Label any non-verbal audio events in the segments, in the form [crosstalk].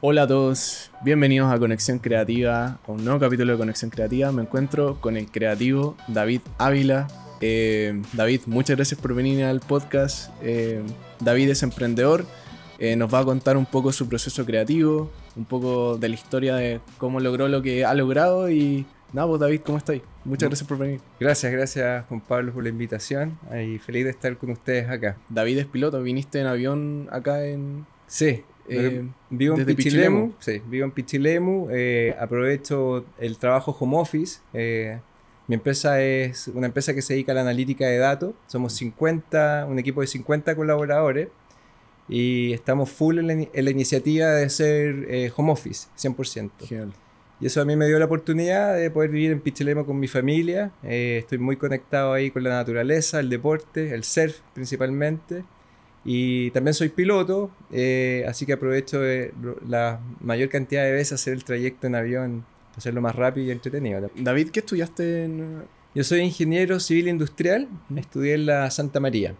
Hola a todos, bienvenidos a Conexión Creativa, a un nuevo capítulo de Conexión Creativa. Me encuentro con el creativo David Ávila. Eh, David, muchas gracias por venir al podcast. Eh, David es emprendedor, eh, nos va a contar un poco su proceso creativo, un poco de la historia de cómo logró lo que ha logrado y nada, vos David, ¿cómo estás? Muchas mm. gracias por venir. Gracias, gracias Juan Pablo por la invitación y feliz de estar con ustedes acá. David es piloto, viniste en avión acá en... Sí, eh, vivo, en Pichilemu, Sí, vivo en Pichilemu, eh, aprovecho el trabajo home office. Eh, mi empresa es una empresa que se dedica a la analítica de datos. Somos 50, un equipo de 50 colaboradores y estamos full en la, iniciativa de ser home office, 100%. Y eso a mí me dio la oportunidad de poder vivir en Pichilemu con mi familia. estoy muy conectado ahí con la naturaleza, el deporte, el surf principalmente. Y también soy piloto, eh, así que aprovecho la mayor cantidad de veces hacer el trayecto en avión, hacerlo más rápido y entretenido. David, ¿qué estudiaste en...? Yo soy ingeniero civil industrial, estudié en la Santa María.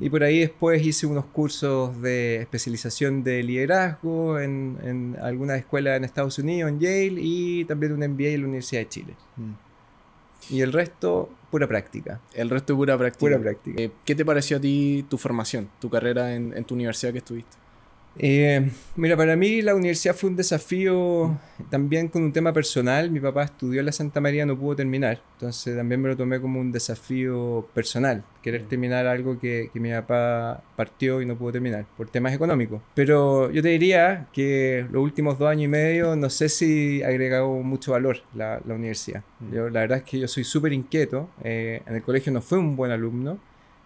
Y por ahí después hice unos cursos de especialización de liderazgo en, en algunas escuelas en Estados Unidos, en Yale, y también un MBA en la Universidad de Chile. Mm. Y el resto, pura práctica. El resto, pura Pura práctica. Eh, ¿Qué te pareció a ti tu formación, tu carrera en, en tu universidad que estuviste? Eh, mira, para mí la universidad fue un desafío también con un tema personal. Mi papá estudió en la Santa María, no pudo terminar. Entonces también me lo tomé como un desafío personal, querer terminar algo que, que mi papá partió y no pudo terminar por temas económicos. Pero yo te diría que los últimos dos años y medio no sé si ha agregado mucho valor la, universidad. Yo, la verdad es que yo soy súper inquieto. Eh, en el colegio no fue un buen alumno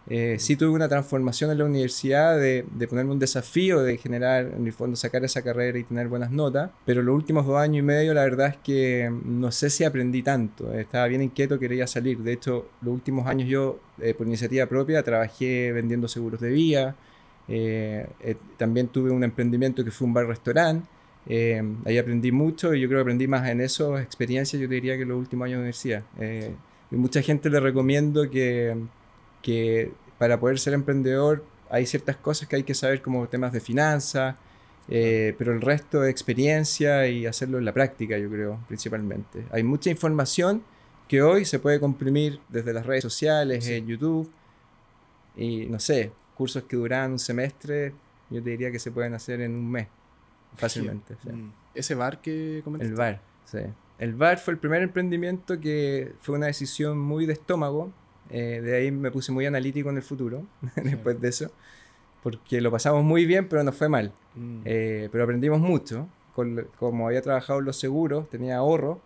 eh, sí tuve una transformación en la universidad de, ponerme un desafío de generar, en el fondo, sacar esa carrera y tener buenas notas, pero los últimos dos años y medio la verdad es que no sé si aprendí tanto, eh, estaba bien inquieto, quería salir, de hecho los últimos años yo eh, por iniciativa propia trabajé vendiendo seguros de vía, también tuve un emprendimiento que fue un bar-restaurante, ahí aprendí mucho y yo creo que aprendí más en esas experiencias, yo diría que los últimos años de universidad. y mucha gente le recomiendo que, que para poder ser emprendedor hay ciertas cosas que hay que saber como temas de finanzas, eh, pero el resto de experiencia y hacerlo en la práctica, yo creo, principalmente. Hay mucha información que hoy se puede comprimir desde las redes sociales, en YouTube, y no sé, cursos que duran un semestre, yo te diría que se pueden hacer en un mes, fácilmente. Mm. ¿Ese bar que comentaste? El bar, sí. El bar fue el primer emprendimiento que fue una decisión muy de estómago, eh, de ahí me puse muy analítico en el futuro, [laughs] después de eso, porque lo pasamos muy bien, pero no fue mal. Mm. Eh, pero aprendimos mucho. como había trabajado en los seguros, tenía ahorro,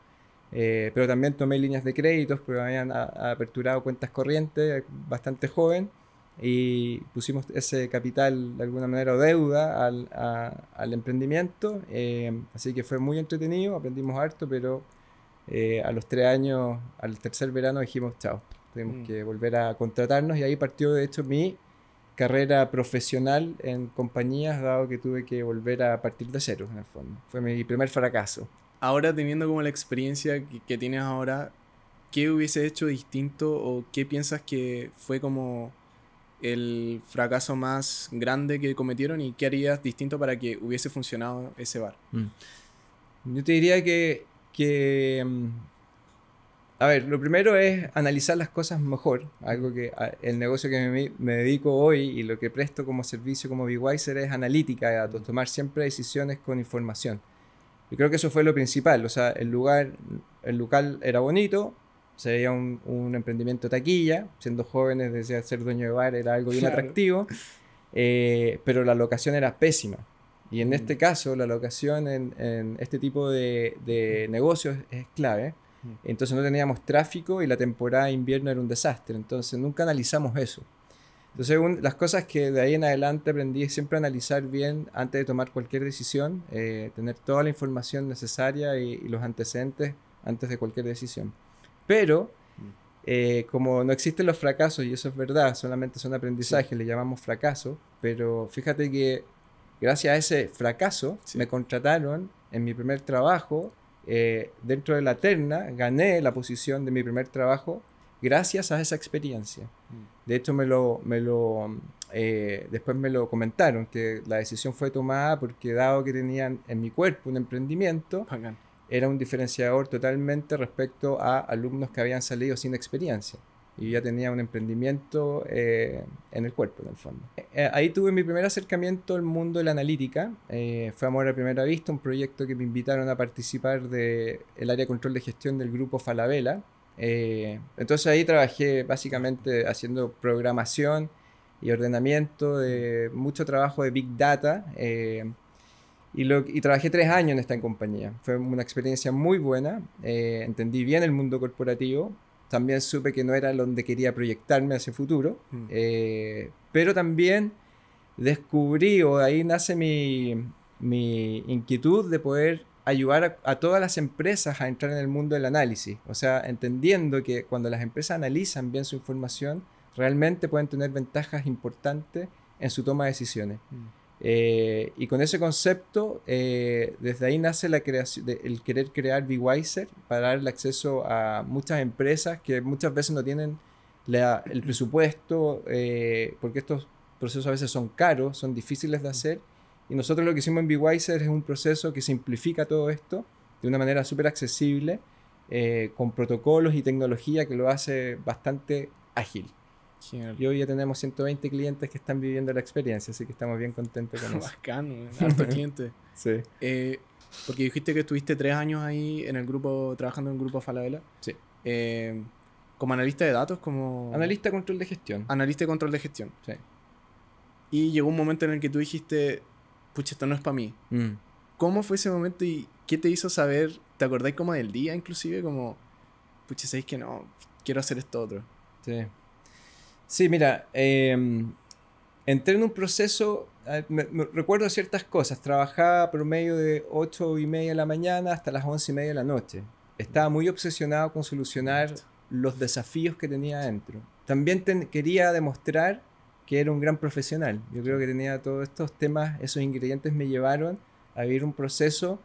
eh, pero también tomé líneas de créditos, porque habían aperturado cuentas corrientes bastante joven y pusimos ese capital de alguna manera o deuda al, al emprendimiento. así que fue muy entretenido, aprendimos harto, pero a los tres años, al tercer verano dijimos chao. Tuvimos mm. que volver a contratarnos y ahí partió, de hecho, mi carrera profesional en compañías, dado que tuve que volver a partir de cero, en el fondo. Fue mi primer fracaso. Ahora, teniendo como la experiencia que, tienes ahora, ¿qué hubiese hecho distinto o qué piensas que fue como el fracaso más grande que cometieron y qué harías distinto para que hubiese funcionado ese bar? Mm. Yo te diría que, que mm, a ver, lo primero es analizar las cosas mejor, algo que el negocio que me, dedico hoy y lo que presto como servicio como BWiser es analítica, tomar siempre decisiones con información. Y creo que eso fue lo principal, o sea, el lugar, el local era bonito, se veía un, emprendimiento taquilla, siendo jóvenes, desde ser dueño de bar era algo bien atractivo, eh, pero la locación era pésima. Y en mm. este caso, la locación en, este tipo de, de negocios es clave Mm. Entonces no teníamos tráfico y la temporada de invierno era un desastre. Entonces nunca analizamos eso. Entonces las cosas que de ahí en adelante aprendí es siempre analizar bien antes de tomar cualquier decisión, eh, tener toda la información necesaria y, los antecedentes antes de cualquier decisión. Pero mm. eh, como no existen los fracasos, y eso es verdad, solamente son aprendizajes, aprendizaje le llamamos fracaso, pero fíjate que gracias a ese fracaso me contrataron en mi primer trabajo eh, dentro de la terna gané la posición de mi primer trabajo gracias a esa experiencia. Mm. De hecho, me lo, eh, después me lo comentaron, que la decisión fue tomada porque dado que tenían en mi cuerpo un emprendimiento, era un diferenciador totalmente respecto a alumnos que habían salido sin experiencia y ya tenía un emprendimiento eh, en el cuerpo, en el fondo. Eh, ahí tuve mi primer acercamiento al mundo de la analítica. Eh, fue Amor a Primera Vista, un proyecto que me invitaron a participar del el área de control de gestión del grupo Falabella. entonces ahí trabajé básicamente haciendo programación y ordenamiento, de mucho trabajo de Big Data. Y, y, trabajé tres años en esta compañía. Fue una experiencia muy buena. entendí bien el mundo corporativo también supe que no era donde quería proyectarme hacia el futuro. Mm. Eh, pero también descubrí, o ahí nace mi, inquietud de poder ayudar a, todas las empresas a entrar en el mundo del análisis. O sea, entendiendo que cuando las empresas analizan bien su información, realmente pueden tener ventajas importantes en su toma de decisiones. Mm. Eh, y con ese concepto, eh, desde ahí nace la creación, de, el querer crear BeWiser para dar acceso a muchas empresas que muchas veces no tienen el presupuesto, eh, porque estos procesos a veces son caros, son difíciles de hacer. Y nosotros lo que hicimos en BeWiser es un proceso que simplifica todo esto de una manera súper accesible, con protocolos y tecnología que lo hace bastante ágil. Y hoy ya tenemos 120 clientes que están viviendo la experiencia, así que estamos bien contentos con [laughs] eso. Bacán, hartos [laughs] clientes. sí. Eh, porque dijiste que estuviste tres años ahí en el grupo, trabajando en el grupo Falabella. Sí. Eh, como analista de datos, como... Analista de control de gestión. Analista de control de gestión. Sí. Y llegó un momento en el que tú dijiste, pucha, esto no es para mí. Mm. ¿Cómo fue ese momento y qué te hizo saber? ¿Te acordáis como del día inclusive? Como, pucha, sabéis que no, quiero hacer esto otro. Sí. Sí, mira, em, entré en un proceso, recuerdo ciertas cosas, trabajaba por medio de 8 y media de la mañana hasta las 11 y media de la noche. Estaba muy obsesionado con solucionar los desafíos que tenía adentro. También quería demostrar que era un gran profesional. Yo creo que tenía todos estos temas, esos ingredientes me llevaron a vivir un proceso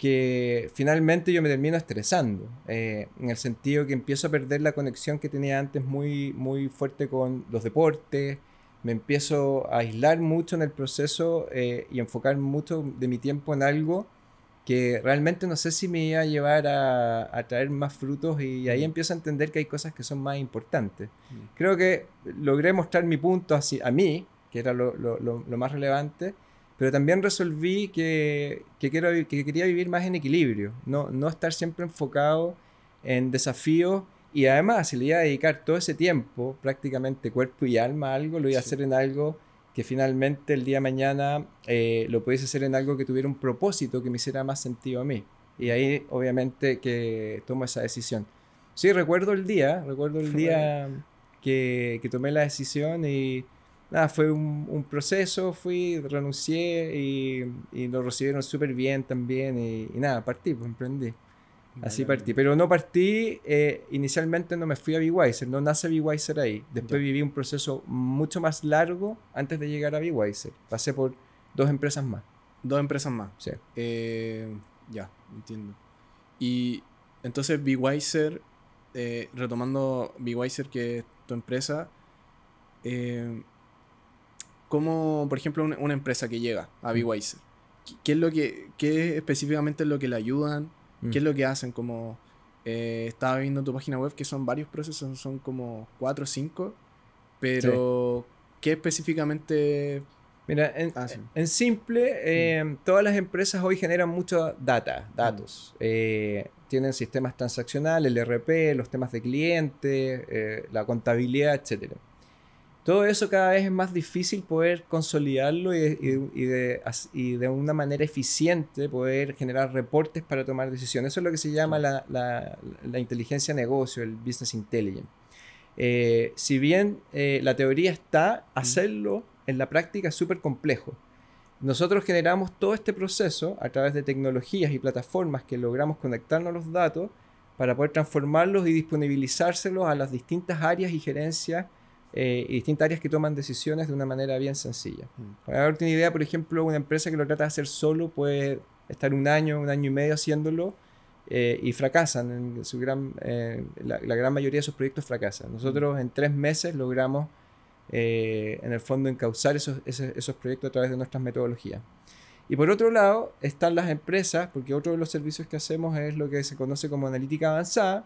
que finalmente yo me termino estresando, eh, en el sentido que empiezo a perder la conexión que tenía antes muy, muy fuerte con los deportes, me empiezo a aislar mucho en el proceso eh, y enfocar mucho de mi tiempo en algo que realmente no sé si me iba a llevar a, a traer más frutos y ahí empiezo a entender que hay cosas que son más importantes. Creo que logré mostrar mi punto así, a mí, que era lo, lo, lo, lo más relevante, pero también resolví que, quiero, que quería vivir más en equilibrio, no, no estar siempre enfocado en desafíos y además si le iba a dedicar todo ese tiempo, prácticamente cuerpo y alma a algo, lo iba a hacer en algo que finalmente el día mañana eh, lo pudiese hacer en algo que tuviera un propósito que me hiciera más sentido a mí. Y ahí obviamente que tomo esa decisión. Sí, recuerdo el día, recuerdo el [laughs] día que tomé la decisión y nada, fue un, un proceso, fui, renuncié y, y lo recibieron súper bien también y, nada, partí, pues emprendí. Así partí, pero no partí, eh, inicialmente no me fui a wiser no nace wiser ahí. Después viví un proceso mucho más largo antes de llegar a wiser Pasé por dos empresas más. Dos empresas más. Eh, ya, entiendo. Y entonces BWiser, eh, retomando wiser que es tu empresa, eh, como por ejemplo, una empresa que llega a Beweiser? ¿qué es lo que, específicamente es lo que le ayudan? ¿Qué es mm. lo que hacen? Como eh, estaba viendo tu página web que son varios procesos, son como cuatro o cinco, pero ¿qué específicamente Mira, en, simple, eh, mm. todas las empresas hoy generan mucha data, mm. datos. Eh, tienen sistemas transaccionales, el e RP, los temas de cliente, la contabilidad, etcétera todo eso cada vez es más difícil poder consolidarlo y, de, una manera eficiente poder generar reportes para tomar decisiones. Eso es lo que se llama la, inteligencia negocio, el business intelligence. Eh, si bien eh, la teoría está, hacerlo en la práctica es súper complejo. Nosotros generamos todo este proceso a través de tecnologías y plataformas que logramos conectarnos a los datos para poder transformarlos y disponibilizárselos a las distintas áreas y gerencias eh, y distintas áreas que toman decisiones de una manera bien sencilla. Mm. Para darte una idea, por ejemplo, una empresa que lo trata de hacer solo puede estar un año, un año y medio haciéndolo eh, y fracasan. En su gran, eh, la, gran mayoría de sus proyectos fracasan. Nosotros mm. en tres meses logramos, en el fondo, encauzar esos, esos, esos proyectos a través de nuestras metodologías. Y por otro lado están las empresas, porque otro de los servicios que hacemos es lo que se conoce como analítica avanzada,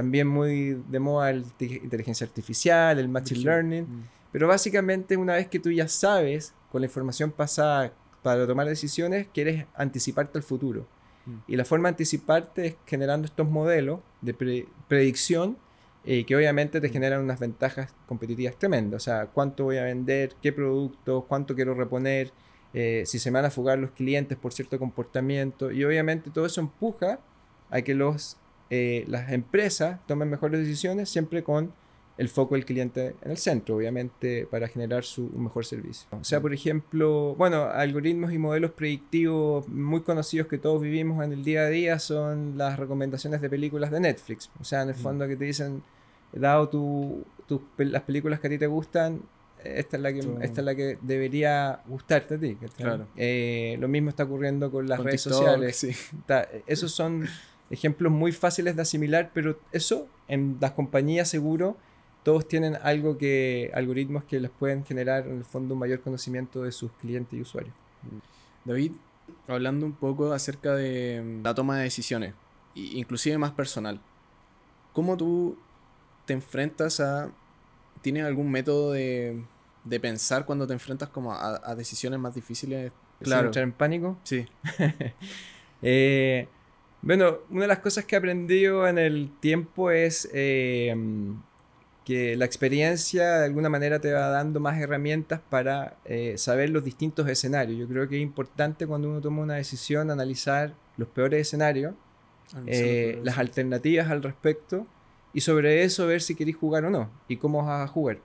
también muy de moda la inteligencia artificial, el machine learning. Mm. Pero básicamente una vez que tú ya sabes con la información pasada para tomar decisiones, quieres anticiparte al futuro. Mm. Y la forma de anticiparte es generando estos modelos de predicción eh, que obviamente te mm. generan unas ventajas competitivas tremendas. O sea, cuánto voy a vender, qué productos, cuánto quiero reponer, eh, si se me van a fugar los clientes por cierto comportamiento. Y obviamente todo eso empuja a que los eh, las empresas tomen mejores decisiones siempre con el foco del cliente en el centro, obviamente, para generar su, un mejor servicio. O sea, por ejemplo, bueno, algoritmos y modelos predictivos muy conocidos que todos vivimos en el día a día son las recomendaciones de películas de Netflix. O sea, en el mm. fondo que te dicen, dado tu, las películas que a ti te gustan, esta es la que, esta es la que debería gustarte a ti. Claro. Eh, lo mismo está ocurriendo con las redes sociales. esos son ejemplos muy fáciles de asimilar, pero eso en las compañías seguro todos tienen algo que algoritmos que les pueden generar en el fondo un mayor conocimiento de sus clientes y usuarios. David, hablando un poco acerca de mm, la toma de decisiones, inclusive más personal. ¿Cómo tú te enfrentas a ¿Tienes algún método de, de, pensar cuando te enfrentas como a, decisiones más difíciles? Claro. entrar en pánico? Sí. [laughs] eh, bueno, una de las cosas que he aprendido en el tiempo es eh, que la experiencia de alguna manera te va dando más herramientas para eh, saber los distintos escenarios. Yo creo que es importante cuando uno toma una decisión analizar los peores escenarios, eh, las alternativas al respecto y sobre eso ver si queréis jugar o no y cómo vas a jugar.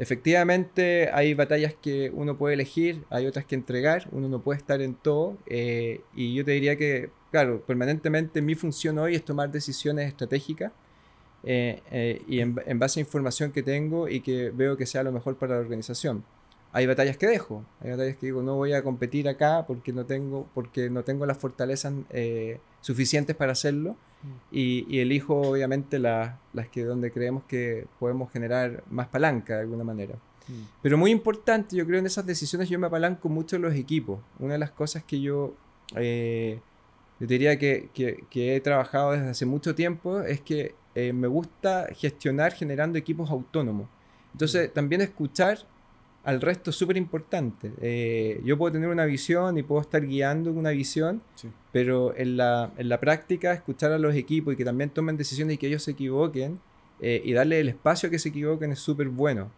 Efectivamente, hay batallas que uno puede elegir, hay otras que entregar, uno no puede estar en todo. y yo te diría que claro, permanentemente mi función hoy es tomar decisiones estratégicas eh, eh, y en, base a información que tengo y que veo que sea lo mejor para la organización. Hay batallas que dejo, hay batallas que digo, no voy a competir acá porque no tengo, porque no tengo las fortalezas eh, suficientes para hacerlo mm. y, elijo obviamente las que donde creemos que podemos generar más palanca de alguna manera. Mm. Pero muy importante, yo creo en esas decisiones yo me apalanco mucho en los equipos. Una de las cosas que yo yo diría que, he trabajado desde hace mucho tiempo es que eh, me gusta gestionar generando equipos autónomos. Entonces, también escuchar al resto es súper importante. Eh, yo puedo tener una visión y puedo estar guiando una visión, pero en la, práctica, escuchar a los equipos y que también tomen decisiones y que ellos se equivoquen eh, y darle el espacio a que se equivoquen es súper bueno.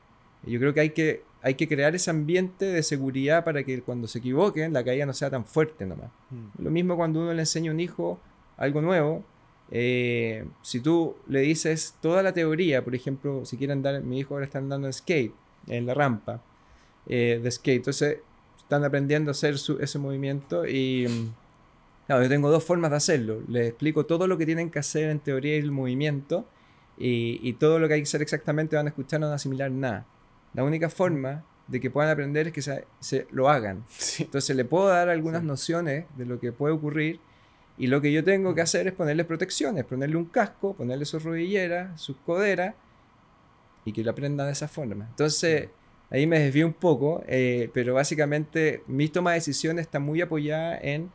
Yo creo que hay que, hay que crear ese ambiente de seguridad para que cuando se equivoquen la caída no sea tan fuerte nomás. Mm. Lo mismo cuando uno le enseña a un hijo algo nuevo. Eh, si tú le dices toda la teoría, por ejemplo, si quieren dar, mi hijo ahora está andando en skate, en la rampa eh, de skate, entonces están aprendiendo a hacer ese movimiento y mm, yo tengo dos formas de hacerlo. Les explico todo lo que tienen que hacer en teoría y el movimiento y, y todo lo que hay que hacer exactamente van a escuchar, no van a asimilar nada la única mm. forma de que puedan aprender es que se, lo hagan. Entonces le puedo dar algunas nociones de lo que puede ocurrir y lo que yo tengo que mm. hacer es ponerle protecciones, ponerle un casco, ponerle sus rodilleras, sus coderas y que lo aprendan de esa forma. Entonces ahí me desvío un poco, eh, pero básicamente mi toma de decisión está muy apoyada en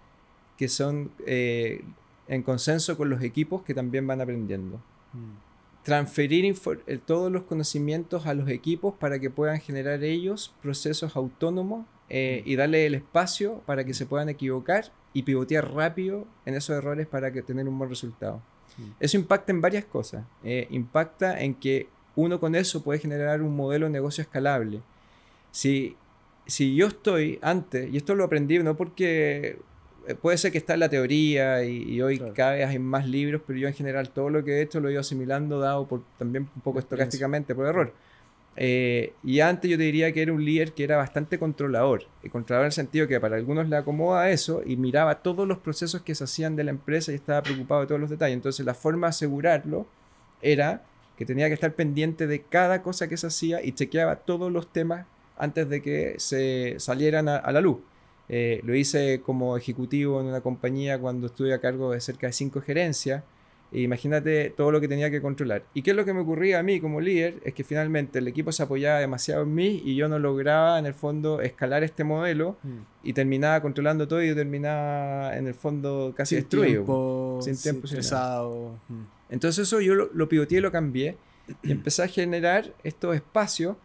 que son eh, en consenso con los equipos que también van aprendiendo. Mm transferir eh, todos los conocimientos a los equipos para que puedan generar ellos procesos autónomos eh, y darle el espacio para que se puedan equivocar y pivotear rápido en esos errores para que tener un buen resultado. Mm. Eso impacta en varias cosas. Eh, impacta en que uno con eso puede generar un modelo de negocio escalable. Si, si yo estoy antes, y esto lo aprendí no porque eh, puede ser que está en la teoría y, hoy claro. en más libros, pero yo en general todo lo que he hecho lo he ido asimilando, dado también un poco estocásticamente por error. Eh, y antes yo te diría que era un líder que era bastante controlador, y controlador en el sentido que para algunos le acomoda eso y miraba todos los procesos que se hacían de la empresa y estaba preocupado de todos los detalles. Entonces la forma de asegurarlo era que tenía que estar pendiente de cada cosa que se hacía y chequeaba todos los temas antes de que se salieran a la luz. Eh, lo hice como ejecutivo en una compañía cuando estuve a cargo de cerca de cinco gerencias. E imagínate todo lo que tenía que controlar. ¿Y qué es lo que me ocurría a mí como líder? Es que finalmente el equipo se apoyaba demasiado en mí y yo no lograba en el fondo escalar este modelo mm. y terminaba controlando todo y terminaba en el fondo casi destruido. sin tiempo, mm. Entonces eso yo lo, lo pivoteé lo cambié y empecé a generar estos espacios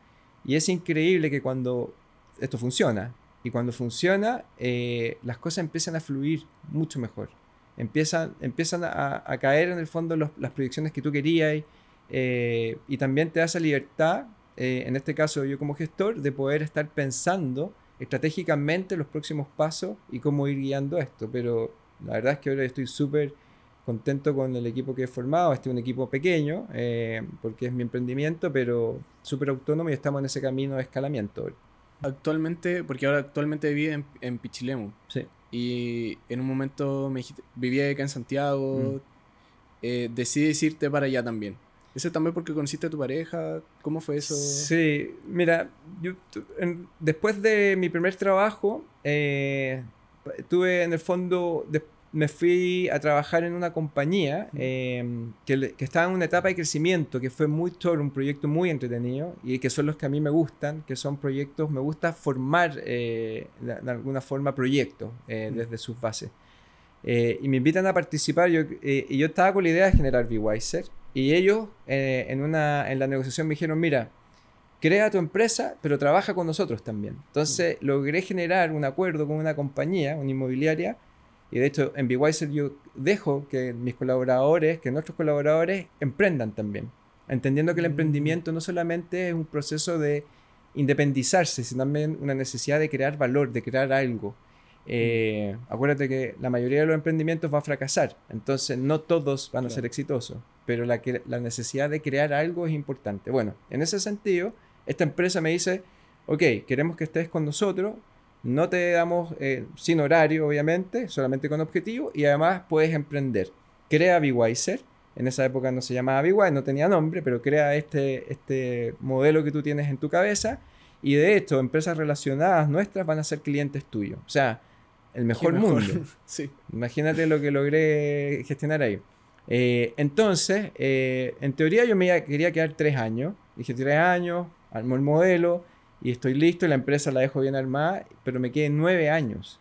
y es increíble que cuando esto funciona, y cuando funciona, eh, las cosas empiezan a fluir mucho mejor. Empiezan, empiezan a, caer en el fondo las proyecciones que tú querías eh, y también te da esa libertad, eh, en este caso yo como gestor, de poder estar pensando estratégicamente los próximos pasos y cómo ir guiando esto. Pero la verdad es que ahora estoy súper contento con el equipo que he formado. Este es un equipo pequeño porque es mi emprendimiento, pero súper autónomo y estamos en ese camino de escalamiento actualmente, porque ahora actualmente viví en, en Pichilemu. Sí. Y en un momento me vivía acá en Santiago, mm. eh, decides irte para allá también. ¿Eso también porque conociste a tu pareja? ¿Cómo fue eso? Sí, mira, yo, después de mi primer trabajo, eh, tuve en el fondo, me fui a trabajar en una compañía em, que, que, estaba en una etapa de crecimiento, que fue muy todo un proyecto muy entretenido y que son los que a mí me gustan, que son proyectos, me gusta formar eh, de, alguna forma proyectos eh, desde sus bases. Eh, y me invitan a participar, yo, y yo estaba con la idea de generar VWiser y ellos en, una, en la negociación me dijeron, mira, crea tu empresa, pero trabaja con nosotros también. Entonces logré generar un acuerdo con una compañía, una inmobiliaria, y de hecho, en BeWiser yo dejo que mis colaboradores, que nuestros colaboradores emprendan también, entendiendo que el mm. emprendimiento no solamente es un proceso de independizarse, sino también una necesidad de crear valor, de crear algo. Mm. Eh, acuérdate que la mayoría de los emprendimientos va a fracasar, entonces no todos van a ser exitosos, pero la, la necesidad de crear algo es importante. Bueno, en ese sentido, esta empresa me dice, ok, queremos que estés con nosotros, no te damos eh, sin horario, obviamente, solamente con objetivo y además puedes emprender. Crea wiser En esa época no se llamaba BY, no tenía nombre, pero crea este, este, modelo que tú tienes en tu cabeza. Y de hecho, empresas relacionadas nuestras van a ser clientes tuyos. O sea, el mejor, mundo. [laughs] Imagínate lo que logré gestionar ahí. Eh, entonces, eh, en teoría yo me quería quedar tres años. Dije tres años, armó el modelo, y estoy listo, y la empresa la dejo bien armada, pero me quedé nueve años.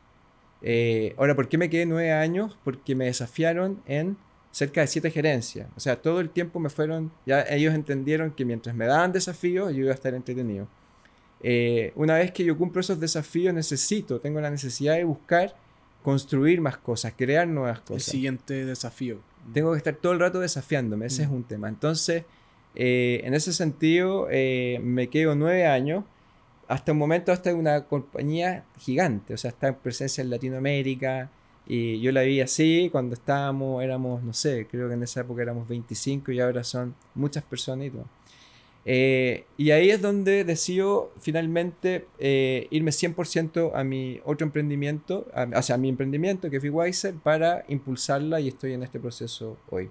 Eh, ahora, ¿por qué me quedé nueve años? Porque me desafiaron en cerca de siete gerencias. O sea, todo el tiempo me fueron, ya ellos entendieron que mientras me daban desafíos, yo iba a estar entretenido. Eh, una vez que yo cumplo esos desafíos, necesito, tengo la necesidad de buscar construir más cosas, crear nuevas cosas. El siguiente desafío. Tengo que estar todo el rato desafiándome, ese es mm. un tema. Entonces, eh, en ese sentido, me quedo nueve años hasta un momento hasta es una compañía gigante, o sea, está en presencia en Latinoamérica. Y yo la vi así cuando estábamos, éramos, no sé, creo que en esa época éramos 25 y ahora son muchas personas y eh, todo. y ahí es donde decido finalmente eh, irme 100% a mi otro emprendimiento, o sea, a mi emprendimiento que fue Wiser, para impulsarla y estoy en este proceso hoy.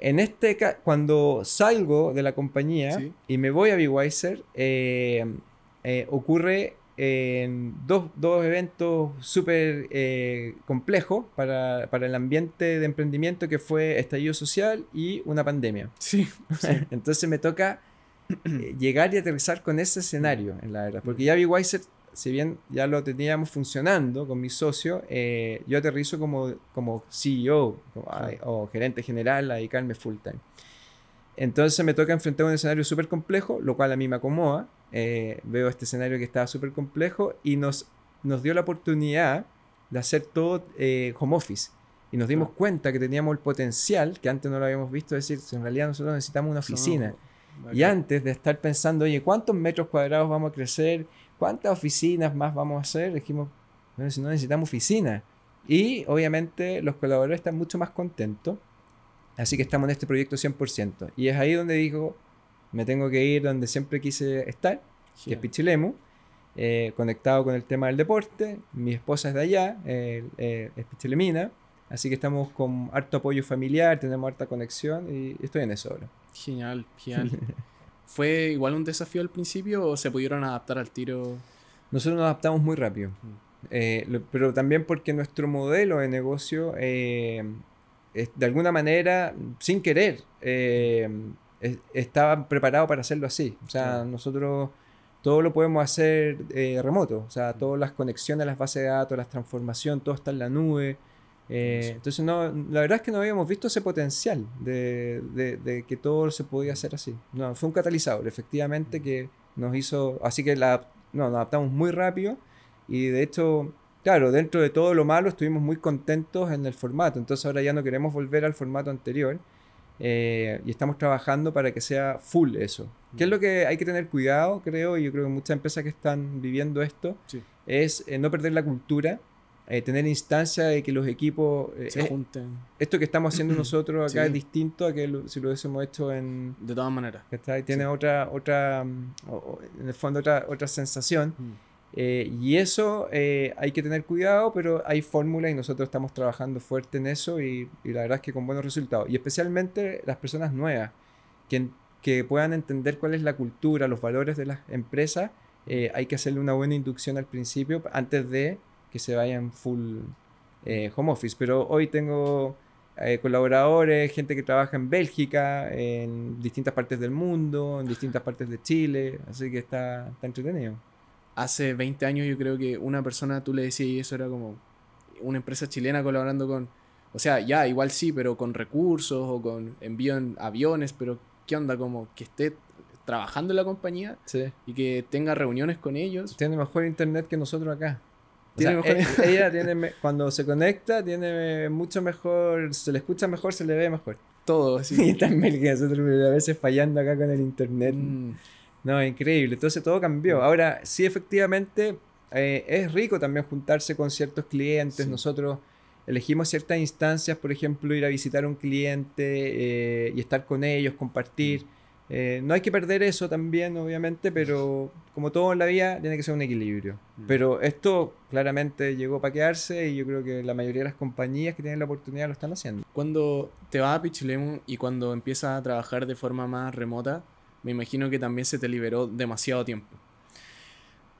En este caso, cuando salgo de la compañía y me voy a BeWiser, eh, eh, ocurre eh, dos, eventos súper complejos para, el ambiente de emprendimiento que fue estallido social y una pandemia. Sí. [laughs] Entonces me toca llegar y aterrizar con ese escenario, en la verdad, porque ya wiser si bien ya lo teníamos funcionando con mi socio, eh, yo aterrizo como, como CEO o gerente general a dedicarme full time. Entonces me toca enfrentar un escenario súper complejo, lo cual a mí me acomoda. Eh, veo este escenario que estaba súper complejo y nos, nos dio la oportunidad de hacer todo eh, home office. Y nos dimos cuenta que teníamos el potencial, que antes no lo habíamos visto, es decir, en realidad nosotros necesitamos una oficina. Y antes de estar pensando, oye, ¿cuántos metros cuadrados vamos a crecer? ¿cuántas oficinas más vamos a hacer? Dijimos, si no necesitamos oficinas. Y obviamente los colaboradores están mucho más contentos. Así que estamos en este proyecto 100%. Y es ahí donde digo, me tengo que ir donde siempre quise estar, que es Pichilemu, eh, conectado con el tema del deporte. Mi esposa es de allá, eh, es Pichilemina. Así que estamos con harto apoyo familiar, tenemos harta conexión y estoy en eso ahora. Genial, genial. [laughs] ¿Fue igual un desafío al principio o se pudieron adaptar al tiro? Nosotros nos adaptamos muy rápido, mm. eh, pero también porque nuestro modelo de negocio, eh, de alguna manera, sin querer, eh, estaba preparado para hacerlo así. O sea, nosotros todo lo podemos hacer remoto, o sea, mm. todas las conexiones a las bases de datos, las transformaciones, todo está en la nube. Eh, entonces, no, la verdad es que no habíamos visto ese potencial de, que todo se podía hacer así. No, fue un catalizador, efectivamente, que nos hizo. Así que la, no, nos adaptamos muy rápido y de hecho, claro, dentro de todo lo malo estuvimos muy contentos en el formato. Entonces, ahora ya no queremos volver al formato anterior eh, y estamos trabajando para que sea full eso. ¿Qué es lo mm. que hay que tener cuidado, creo? Y yo creo que muchas empresas que están viviendo esto es eh, no perder la cultura eh, tener instancia de que los equipos eh, se eh, junten. Esto que estamos haciendo [clears throat] nosotros acá es distinto a que si lo hubiésemos hecho en... De todas maneras. tiene otra, otra, mm, en el fondo otra, otra sensación. Mm. y eso hay que tener cuidado, pero hay fórmulas y nosotros estamos trabajando fuerte en eso y, la verdad es que con buenos resultados. Y especialmente las personas nuevas, que, que puedan entender cuál es la cultura, los valores de las empresas, hay que hacerle una buena inducción al principio antes de que se vayan full eh, home office. Pero hoy tengo eh, colaboradores, gente que trabaja en Bélgica, en distintas partes del mundo, en distintas partes de Chile, así que está, entretenido. Hace 20 años yo creo que una persona, tú le decías, y eso era como una empresa chilena colaborando con, o sea, ya, igual sí, pero con recursos o con envío en aviones, pero ¿qué onda? Como que esté trabajando en la compañía y que tenga reuniones con ellos. Tiene mejor internet que nosotros acá tiene eh, [laughs] ella eh, tiene, cuando se conecta, tiene mucho mejor, se le escucha mejor, se le ve mejor. Todo, [laughs] sí. Y también que nosotros a veces fallando acá con el internet. Mm. No, increíble. Entonces todo cambió. Mm. Ahora, sí, efectivamente, eh, es rico también juntarse con ciertos clientes. Nosotros elegimos ciertas instancias, por ejemplo, ir a visitar a un cliente y estar con ellos, compartir. Mm. Eh, no hay que perder eso también, obviamente, pero como todo en la vida, tiene que ser un equilibrio. Mm. Pero esto claramente llegó para quedarse y yo creo que la mayoría de las compañías que tienen la oportunidad lo están haciendo. Cuando te vas a Pichilemu y cuando empiezas a trabajar de forma más remota, me imagino que también se te liberó demasiado tiempo.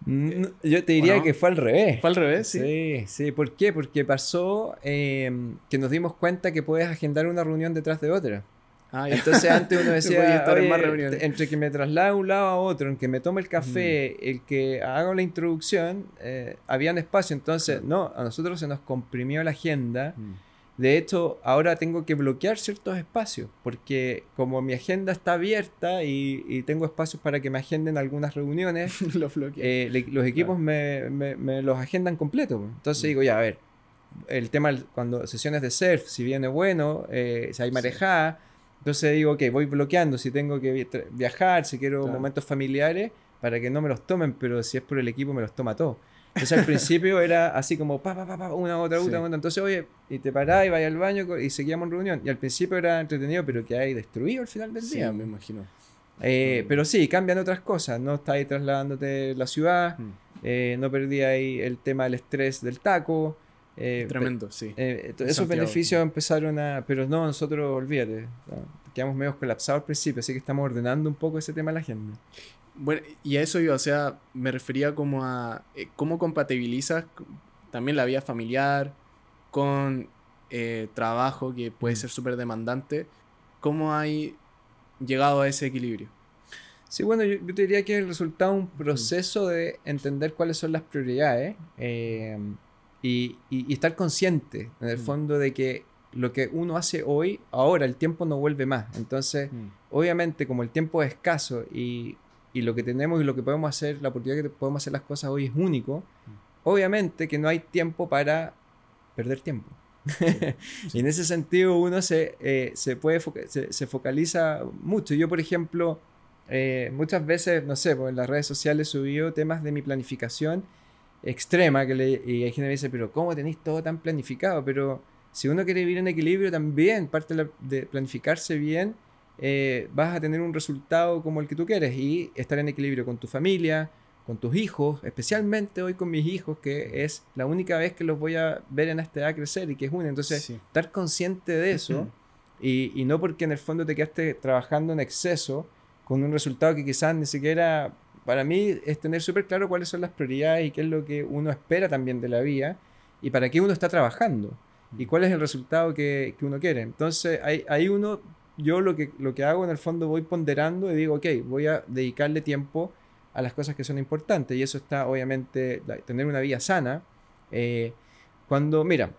Mm, eh, yo te diría que fue al revés. Fue al revés, sí. Sí, ¿Por qué? Porque pasó eh, que nos dimos cuenta que puedes agendar una reunión detrás de otra. Ah, entonces antes uno [laughs] decía, más entre que me traslade de un lado a otro, en que me tome el café, mm. el que haga la introducción, eh, había un espacio. Entonces, no, a nosotros se nos comprimió la agenda. Mm. De hecho, ahora tengo que bloquear ciertos espacios, porque como mi agenda está abierta y, y tengo espacios para que me agenden algunas reuniones, [laughs] los, eh, equipos me, me, los agendan completo. Pues. Entonces mm. digo, ya, a ver, el tema cuando sesiones de surf, si viene bueno, eh, si hay marejada, entonces digo, ok, voy bloqueando si tengo que viajar, si quiero momentos familiares, para que no me los tomen, pero si es por el equipo me los toma todo. Entonces al principio [laughs] era así como, pa, pa, pa, una, otra, otra, otra. Entonces, oye, y te parás y vas al baño y seguíamos en reunión. Y al principio era entretenido, pero que hay destruido al final del día. me imagino. Eh, pero sí, cambian otras cosas. No estáis trasladándote la ciudad, mm. eh, no perdí ahí el tema del estrés del taco. Eh, tremendo, sí. Eh, esos beneficios empezaron a... Pero no, nosotros, olvídate, quedamos medio colapsados al principio, así que estamos ordenando un poco ese tema a la agenda. Bueno, y a eso yo, o sea, me refería como a eh, cómo compatibilizas también la vida familiar con eh, trabajo que puede mm. ser súper demandante. ¿Cómo hay llegado a ese equilibrio? Sí, bueno, yo, te diría que el resultado un mm. proceso de entender cuáles son las prioridades. Eh, y, estar consciente en el mm. fondo de que lo que uno hace hoy, ahora el tiempo no vuelve más. Entonces, mm. obviamente como el tiempo es escaso y, y, lo que tenemos y lo que podemos hacer, la oportunidad que podemos hacer las cosas hoy es único, mm. obviamente que no hay tiempo para perder tiempo. y [laughs] en ese sentido uno se, eh, se, puede se, focaliza mucho. Yo, por ejemplo, eh, muchas veces, no sé, pues, en las redes sociales subió temas de mi planificación extrema, que le, y hay gente que dice, pero ¿cómo tenéis todo tan planificado? Pero si uno quiere vivir en equilibrio también, parte de, planificarse bien, eh, vas a tener un resultado como el que tú quieres y estar en equilibrio con tu familia, con tus hijos, especialmente hoy con mis hijos, que es la única vez que los voy a ver en esta edad crecer y que es una. Entonces, estar consciente de eso y, y, no porque en el fondo te quedaste trabajando en exceso con un resultado que quizás ni siquiera para mí es tener súper claro cuáles son las prioridades y qué es lo que uno espera también de la vida y para qué uno está trabajando y mm. cuál es el resultado que, uno quiere. Entonces, ahí, uno, yo lo que, lo que hago en el fondo voy ponderando y digo, ok, voy a dedicarle tiempo a las cosas que son importantes y eso está obviamente tener una vida sana. Eh, cuando, mira,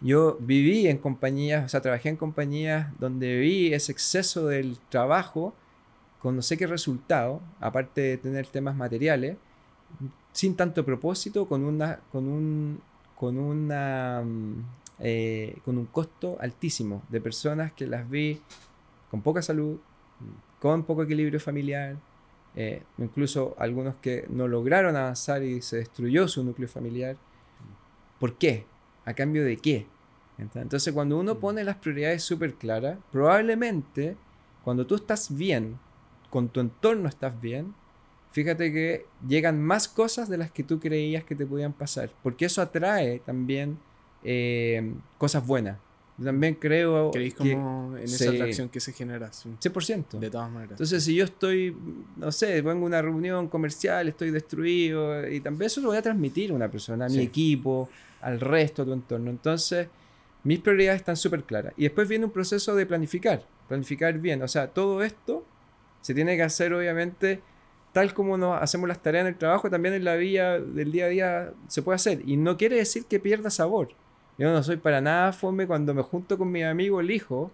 yo viví en compañías, o sea, trabajé en compañías donde vi ese exceso del trabajo con no sé qué resultado, aparte de tener temas materiales, sin tanto propósito, con, una, con, un, con, una, mm, eh, con un costo altísimo de personas que las vi con poca salud, con poco equilibrio familiar, eh, incluso algunos que no lograron avanzar y se destruyó su núcleo familiar. ¿Por qué? ¿A cambio de qué? Entonces, cuando uno mm. pone las prioridades súper claras, probablemente cuando tú estás bien con tu entorno estás bien, fíjate que llegan más cosas de las que tú creías que te podían pasar, porque eso atrae también eh, cosas buenas. Yo también creo... ¿Creéis como en esa atracción que se genera? 100%. De todas maneras. Entonces, si yo estoy, no sé, vengo una reunión comercial, estoy destruido, y también eso lo voy a transmitir a una persona, a mi equipo, al resto, de tu entorno. Entonces, mis prioridades están súper claras. Y después viene un proceso de planificar, planificar bien. O sea, todo esto se tiene que hacer obviamente tal como nos hacemos las tareas en el trabajo, también en la vida del día a día se puede hacer. Y no quiere decir que pierda sabor. Yo no soy para nada fome cuando me junto con mi amigo el hijo.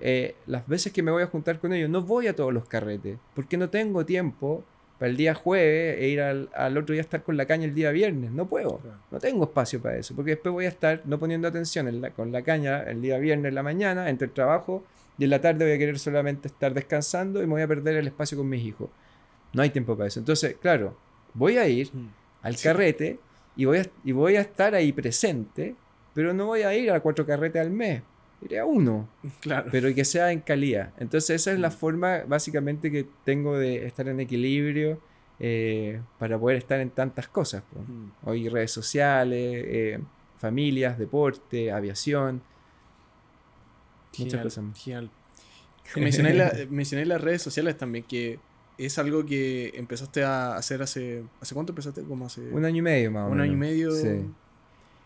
Eh, las veces que me voy a juntar con ellos, no voy a todos los carretes, porque no tengo tiempo para el día jueves e ir al, otro día a estar con la caña el día viernes. No puedo, no tengo espacio para eso, porque después voy a estar no poniendo atención con la caña el día viernes en la mañana, entre el trabajo y en la tarde voy a querer solamente estar descansando y me voy a perder el espacio con mis hijos. No hay tiempo para eso. Entonces, claro, voy a ir mm. al carrete y voy, a, y voy a estar ahí presente, pero no voy a ir a cuatro carretes al mes. Iré a uno. Claro. Pero que sea en calidad. Entonces, esa es la mm. forma básicamente que tengo de estar en equilibrio. Eh, para poder estar en tantas cosas. Mm. Hoy redes sociales, eh, familias, deporte, aviación, Muchas gracias. Genial. [laughs] [laughs] Mencioné, las redes sociales también, que es algo que empezaste a hacer hace... ¿Hace cuánto empezaste? Como hace... Un año y medio más o menos. Un año y medio. Sí.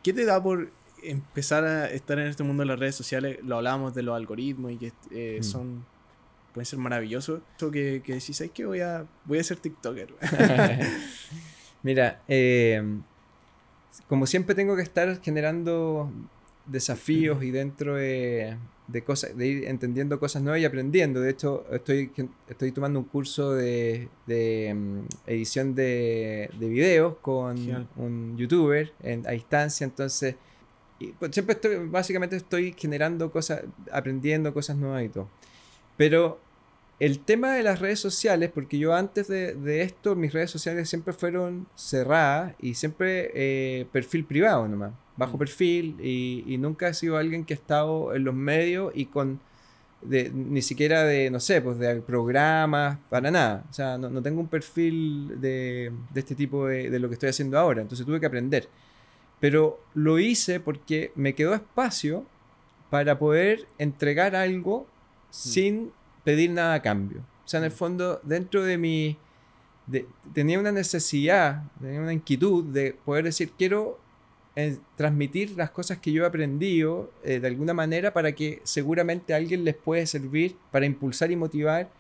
¿Qué te da por empezar a estar en este mundo de las redes sociales? Lo hablábamos de los algoritmos y que eh, mm. son... Pueden ser maravillosos. Eso que, que decís, es que voy a, voy a ser TikToker. [laughs] Mira, eh, como siempre tengo que estar generando desafíos y dentro de de, cosas, de ir entendiendo cosas nuevas y aprendiendo. De hecho, estoy, estoy tomando un curso de, mm, edición de, de, videos con un youtuber en, a distancia, entonces... Y, pues, siempre estoy, básicamente estoy generando cosas, aprendiendo cosas nuevas y todo. Pero el tema de las redes sociales, porque yo antes de, esto, mis redes sociales siempre fueron cerradas y siempre eh, perfil privado nomás bajo mm. perfil y, nunca he sido alguien que ha estado en los medios y con ni siquiera de, no sé, pues de programas, para nada. O sea, no, tengo un perfil de, este tipo de, lo que estoy haciendo ahora, entonces tuve que aprender. Pero lo hice porque me quedó espacio para poder entregar algo mm. sin pedir nada a cambio. O sea, en el mm. fondo, dentro de mi... tenía una necesidad, tenía una inquietud de poder decir, quiero en transmitir las cosas que yo he aprendido eh, de alguna manera para que seguramente alguien les puede servir para impulsar y motivar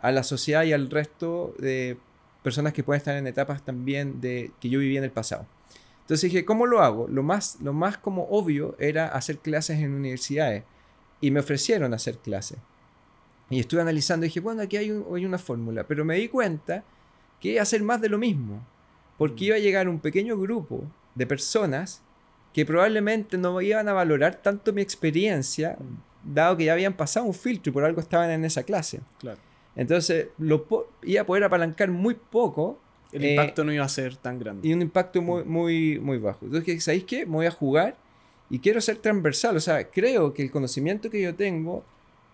a la sociedad y al resto de personas que pueden estar en etapas también de que yo viví en el pasado. Entonces dije, ¿cómo lo hago? Lo más, lo más como obvio era hacer clases en universidades y me ofrecieron hacer clases. Y estuve analizando y dije, bueno, aquí hay, hay una fórmula, pero me di cuenta que hacer más de lo mismo, porque mm. iba a llegar un pequeño grupo de personas que probablemente no iban a valorar tanto mi experiencia, dado que ya habían pasado un filtro y por algo estaban en esa clase. Entonces, lo iba a poder apalancar muy poco. El impacto eh, no iba a ser tan grande. Y un impacto muy, mm. muy, muy bajo. Entonces, ¿sabéis qué? Me voy a jugar y quiero ser transversal. O sea, creo que el conocimiento que yo tengo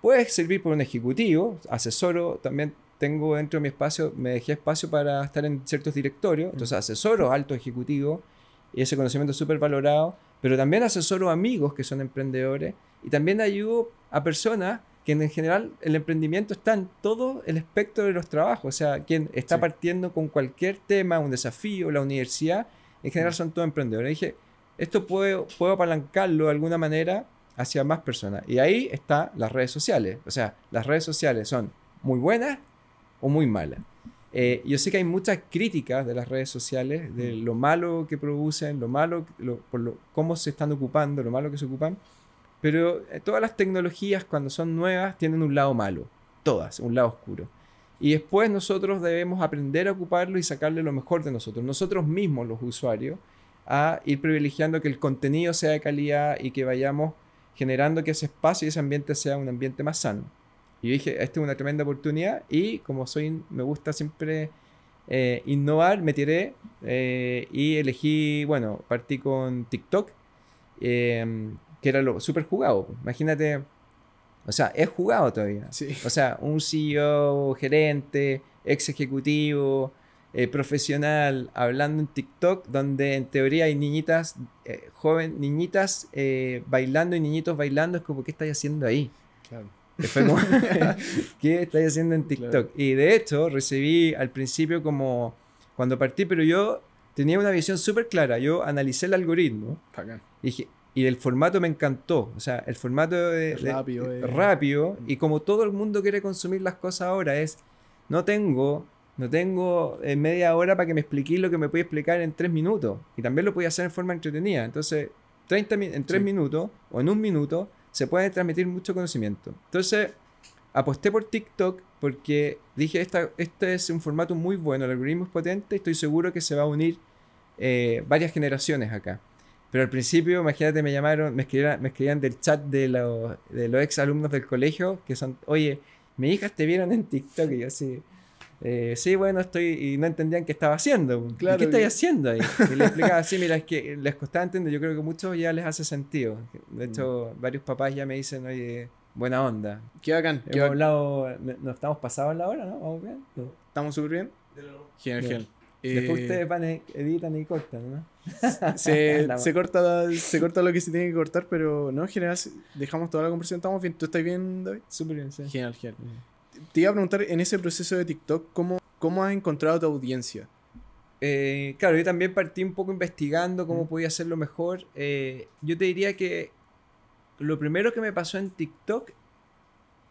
puede servir para un ejecutivo, asesoro también. Tengo dentro de mi espacio, me dejé espacio para estar en ciertos directorios, entonces mm. asesoro alto ejecutivo, y ese conocimiento es súper valorado, pero también asesoro amigos que son emprendedores y también ayudo a personas que en general el emprendimiento está en todo el espectro de los trabajos, o sea, quien está partiendo con cualquier tema, un desafío, la universidad, en general mm. son todos emprendedores. dije, esto puedo, puedo apalancarlo de alguna manera hacia más personas. Y ahí están las redes sociales, o sea, las redes sociales son muy buenas o muy malas. Eh, yo sé que hay muchas críticas de las redes sociales, de lo malo que producen, lo malo, por lo, cómo se están ocupando, lo malo que se ocupan, pero eh, todas las tecnologías cuando son nuevas tienen un lado malo, todas, un lado oscuro. Y después nosotros debemos aprender a ocuparlo y sacarle lo mejor de nosotros, nosotros mismos los usuarios, a ir privilegiando que el contenido sea de calidad y que vayamos generando que ese espacio y ese ambiente sea un ambiente más sano. Y yo dije, ah, esta es una tremenda oportunidad y como soy, me gusta siempre eh, innovar, me tiré eh, y elegí, bueno, partí con TikTok, em, que era lo súper jugado. Imagínate, o sea, es jugado todavía. O sea, un CEO, gerente, ex ejecutivo, eh, profesional, hablando en TikTok, donde en teoría hay niñitas, joven, niñitas bailando y niñitos bailando, es como, ¿qué estáis haciendo ahí? Claro. [laughs] [laughs] ¿qué estáis haciendo en TikTok? Y de hecho, recibí al principio como, cuando partí, pero yo tenía una visión súper clara. Yo analicé el algoritmo. Y dije, y el formato me encantó. O sea, el formato de, rápido. Mm. y como todo el mundo quiere consumir las cosas ahora es, no tengo no tengo eh, media hora para que me expliquéis lo que me puede explicar en tres minutos. Y también lo podía hacer en forma entretenida. Entonces, 30 en tres minutos o en un minuto, se puede transmitir mucho conocimiento. Entonces, aposté por TikTok porque dije, esta, este es un formato muy bueno, el algoritmo es potente, estoy seguro que se va a unir eh, varias generaciones acá. Pero al principio, imagínate, me llamaron, me escribían, del chat de, de los ex alumnos del colegio, que son, oye, mis hijas te vieron en TikTok, y yo así, eh, sí, bueno, estoy. Y no entendían qué estaba haciendo. ¿Qué estáis haciendo ahí? [laughs] Y le explicaba, así, mira, es que les costaba entender. Yo creo que muchos ya les hace sentido. De hecho, mm. varios papás ya me dicen, oye, buena onda. Qué bacán. Hemos hablado, nos estamos pasados la hora, ¿no? ¿Vamos bien? ¿Estamos súper bien? Genial, Después eh, ustedes van, editan y cortan, ¿no? [laughs] Se, [laughs] corta, se corta lo que se tiene que cortar, pero no, en general dejamos toda la conversación. ¿Estamos bien? ¿Tú estás bien, David? Súper bien, sí. Genial, te iba a preguntar, en ese proceso de TikTok, ¿cómo, cómo has encontrado tu audiencia? Eh, claro, yo también partí un poco investigando cómo podía hacerlo mejor. Eh, yo te diría que lo primero que me pasó en TikTok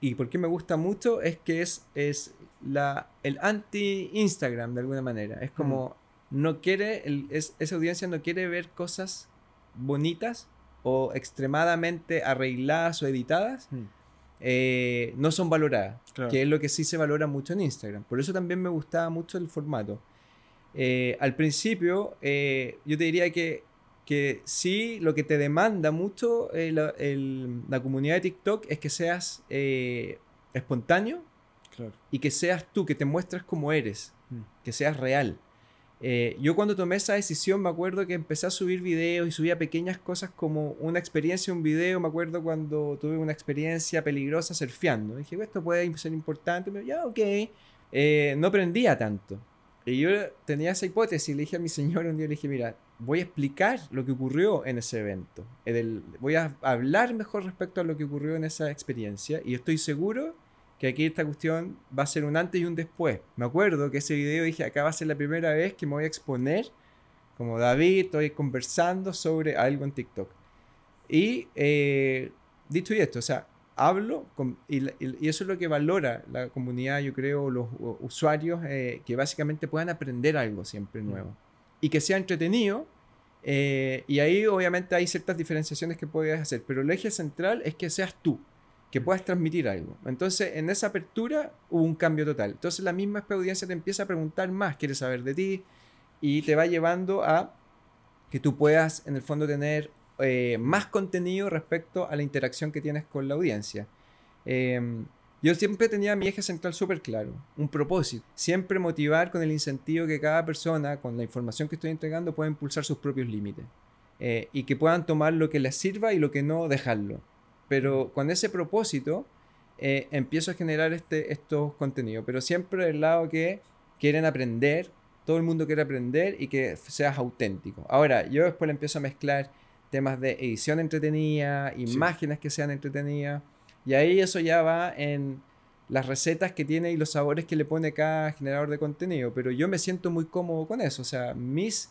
y por me gusta mucho es que es, es la, el anti-Instagram de alguna manera. Es como, mm. no quiere, esa audiencia no quiere ver cosas bonitas o extremadamente arregladas o editadas. Mm. Eh, no son valoradas, que es lo que sí se valora mucho en Instagram. Por eso también me gustaba mucho el formato. Eh, al principio, eh, yo te diría que, que sí, lo que te demanda mucho la, la, comunidad de TikTok es que seas espontáneo y que seas tú, que te muestres como eres, mm. que seas real. Eh, yo cuando tomé esa decisión me acuerdo que empecé a subir videos y subía pequeñas cosas como una experiencia, un video. Me acuerdo cuando tuve una experiencia peligrosa surfeando. Dije, esto puede ser importante. Me, ya, ok. Eh, no prendía tanto. Y yo tenía esa hipótesis. Le dije a mi señor un día, le dije, mira, voy a explicar lo que ocurrió en ese evento. voy a hablar mejor respecto a lo que ocurrió en esa experiencia. Y estoy seguro que aquí esta cuestión va a ser un antes y un después. Me acuerdo que ese video dije, acá va a ser la primera vez que me voy a exponer, como David, estoy conversando sobre algo en TikTok. Y eh, dicho y esto, o sea, hablo y, eso es lo que valora la comunidad, yo creo, los usuarios, eh, que básicamente puedan aprender algo siempre mm. nuevo y que sea entretenido. Eh, y ahí obviamente hay ciertas diferenciaciones que puedes hacer, pero el eje central es que seas tú que puedas transmitir algo. Entonces, en esa apertura hubo un cambio total. Entonces, la misma audiencia te empieza a preguntar más, quiere saber de ti, y te va llevando a que tú puedas, en el fondo, tener eh, más contenido respecto a la interacción que tienes con la audiencia. Em, yo siempre tenía mi eje central súper claro, un propósito. Siempre motivar con el incentivo que cada persona, con la información que estoy entregando, pueda impulsar sus propios límites eh, y que puedan tomar lo que les sirva y lo que no, dejarlo. Pero con ese propósito eh, empiezo a generar este, estos contenidos, pero siempre del lado que quieren aprender, todo el mundo quiere aprender y que seas auténtico. Ahora, yo después empiezo a mezclar temas de edición entretenida, imágenes que sean entretenidas, y ahí eso ya va en las recetas que tiene y los sabores que le pone cada generador de contenido, pero yo me siento muy cómodo con eso, o sea, mis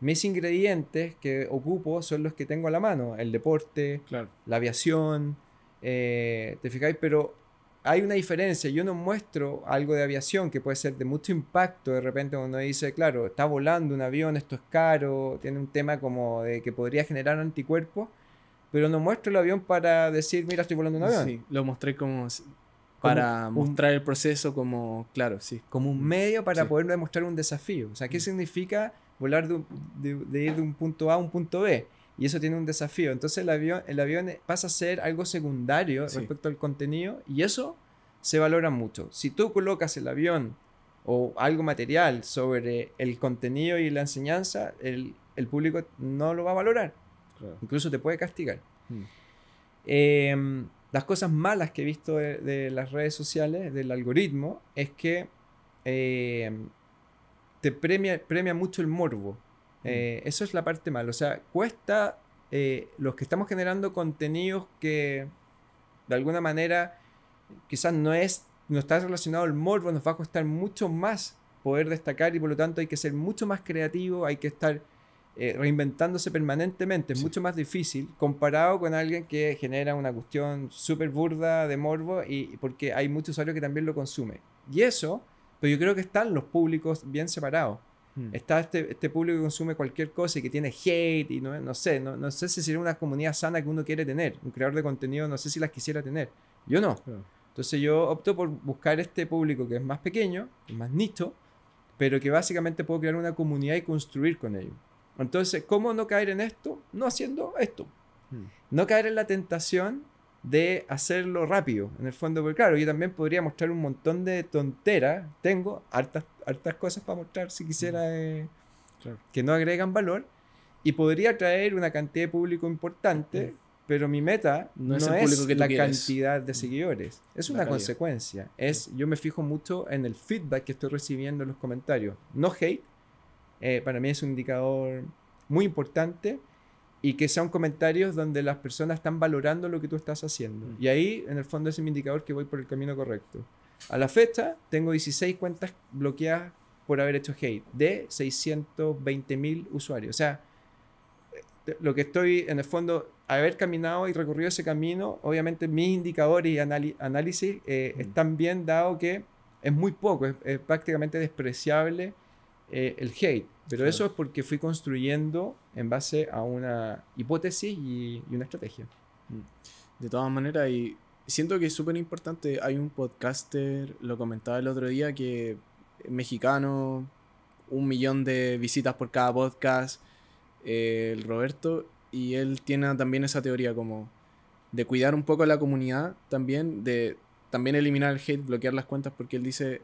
mis ingredientes que ocupo son los que tengo a la mano, el deporte, la aviación, eh, ¿te fijáis? Pero hay una diferencia, yo no muestro algo de aviación que puede ser de mucho impacto de repente cuando uno dice, claro, está volando un avión, esto es caro, tiene un tema como de que podría generar anticuerpos, pero no muestro el avión para decir, mira, estoy volando un avión. Sí, lo mostré como para mostrar el proceso como, claro, sí. Como un mm. medio para poder demostrar un desafío. O sea, ¿qué mm. significa volar de, ir de un punto A a un punto B. Y eso tiene un desafío. Entonces el avión, el avión pasa a ser algo secundario respecto al contenido y eso se valora mucho. Si tú colocas el avión o algo material sobre el contenido y la enseñanza, el, público no lo va a valorar. Incluso te puede castigar. Hmm. Em, las cosas malas que he visto de, las redes sociales, del algoritmo, es que em, te premia, premia mucho el morbo. Mm. Eh, eso es la parte mala. O sea, cuesta eh, los que estamos generando contenidos que de alguna manera quizás no es no está relacionado al morbo, nos va a costar mucho más poder destacar y por lo tanto hay que ser mucho más creativo, hay que estar eh, reinventándose permanentemente, es mucho más difícil comparado con alguien que genera una cuestión súper burda de morbo y porque hay muchos usuarios que también lo consumen. Y eso pero yo creo que están los públicos bien separados. Hmm. Está este, este, público que consume cualquier cosa y que tiene hate y no, no sé, no, no, sé si sería una comunidad sana que uno quiere tener. Un creador de contenido, no sé si las quisiera tener. Yo no. Entonces yo opto por buscar este público que es más pequeño, más nicho, pero que básicamente puedo crear una comunidad y construir con ellos. Entonces, ¿cómo no caer en esto? No haciendo esto. Hmm. No caer en la tentación de hacerlo rápido, en el fondo, porque claro, yo también podría mostrar un montón de tonteras, tengo hartas, hartas cosas para mostrar si quisiera eh, que no agregan valor y podría traer una cantidad de público importante, pero mi meta no, es, la cantidad de seguidores, es una consecuencia, es yo me fijo mucho en el feedback que estoy recibiendo en los comentarios, no hate, eh, para mí es un indicador muy importante y que sean comentarios donde las personas están valorando lo que tú estás haciendo. Mm. Y ahí, en el fondo, es mi indicador que voy por el camino correcto. A la fecha, tengo 16 cuentas bloqueadas por haber hecho hate de 620 mil usuarios. O sea, eh, lo que estoy, en el fondo, haber caminado y recorrido ese camino, obviamente mis indicadores y análisis eh, mm. están bien dado que es muy poco, es prácticamente despreciable eh, el hate. Pero eso es porque fui construyendo en base a una hipótesis y, una estrategia. Mm. De todas maneras, y siento que es súper importante. Hay un podcaster, lo comentaba el otro día, que mexicano, un millón de visitas por cada podcast, eh, el Roberto, y él tiene también esa teoría como de cuidar un poco a la comunidad también, de también eliminar el hate, bloquear las cuentas, porque él dice,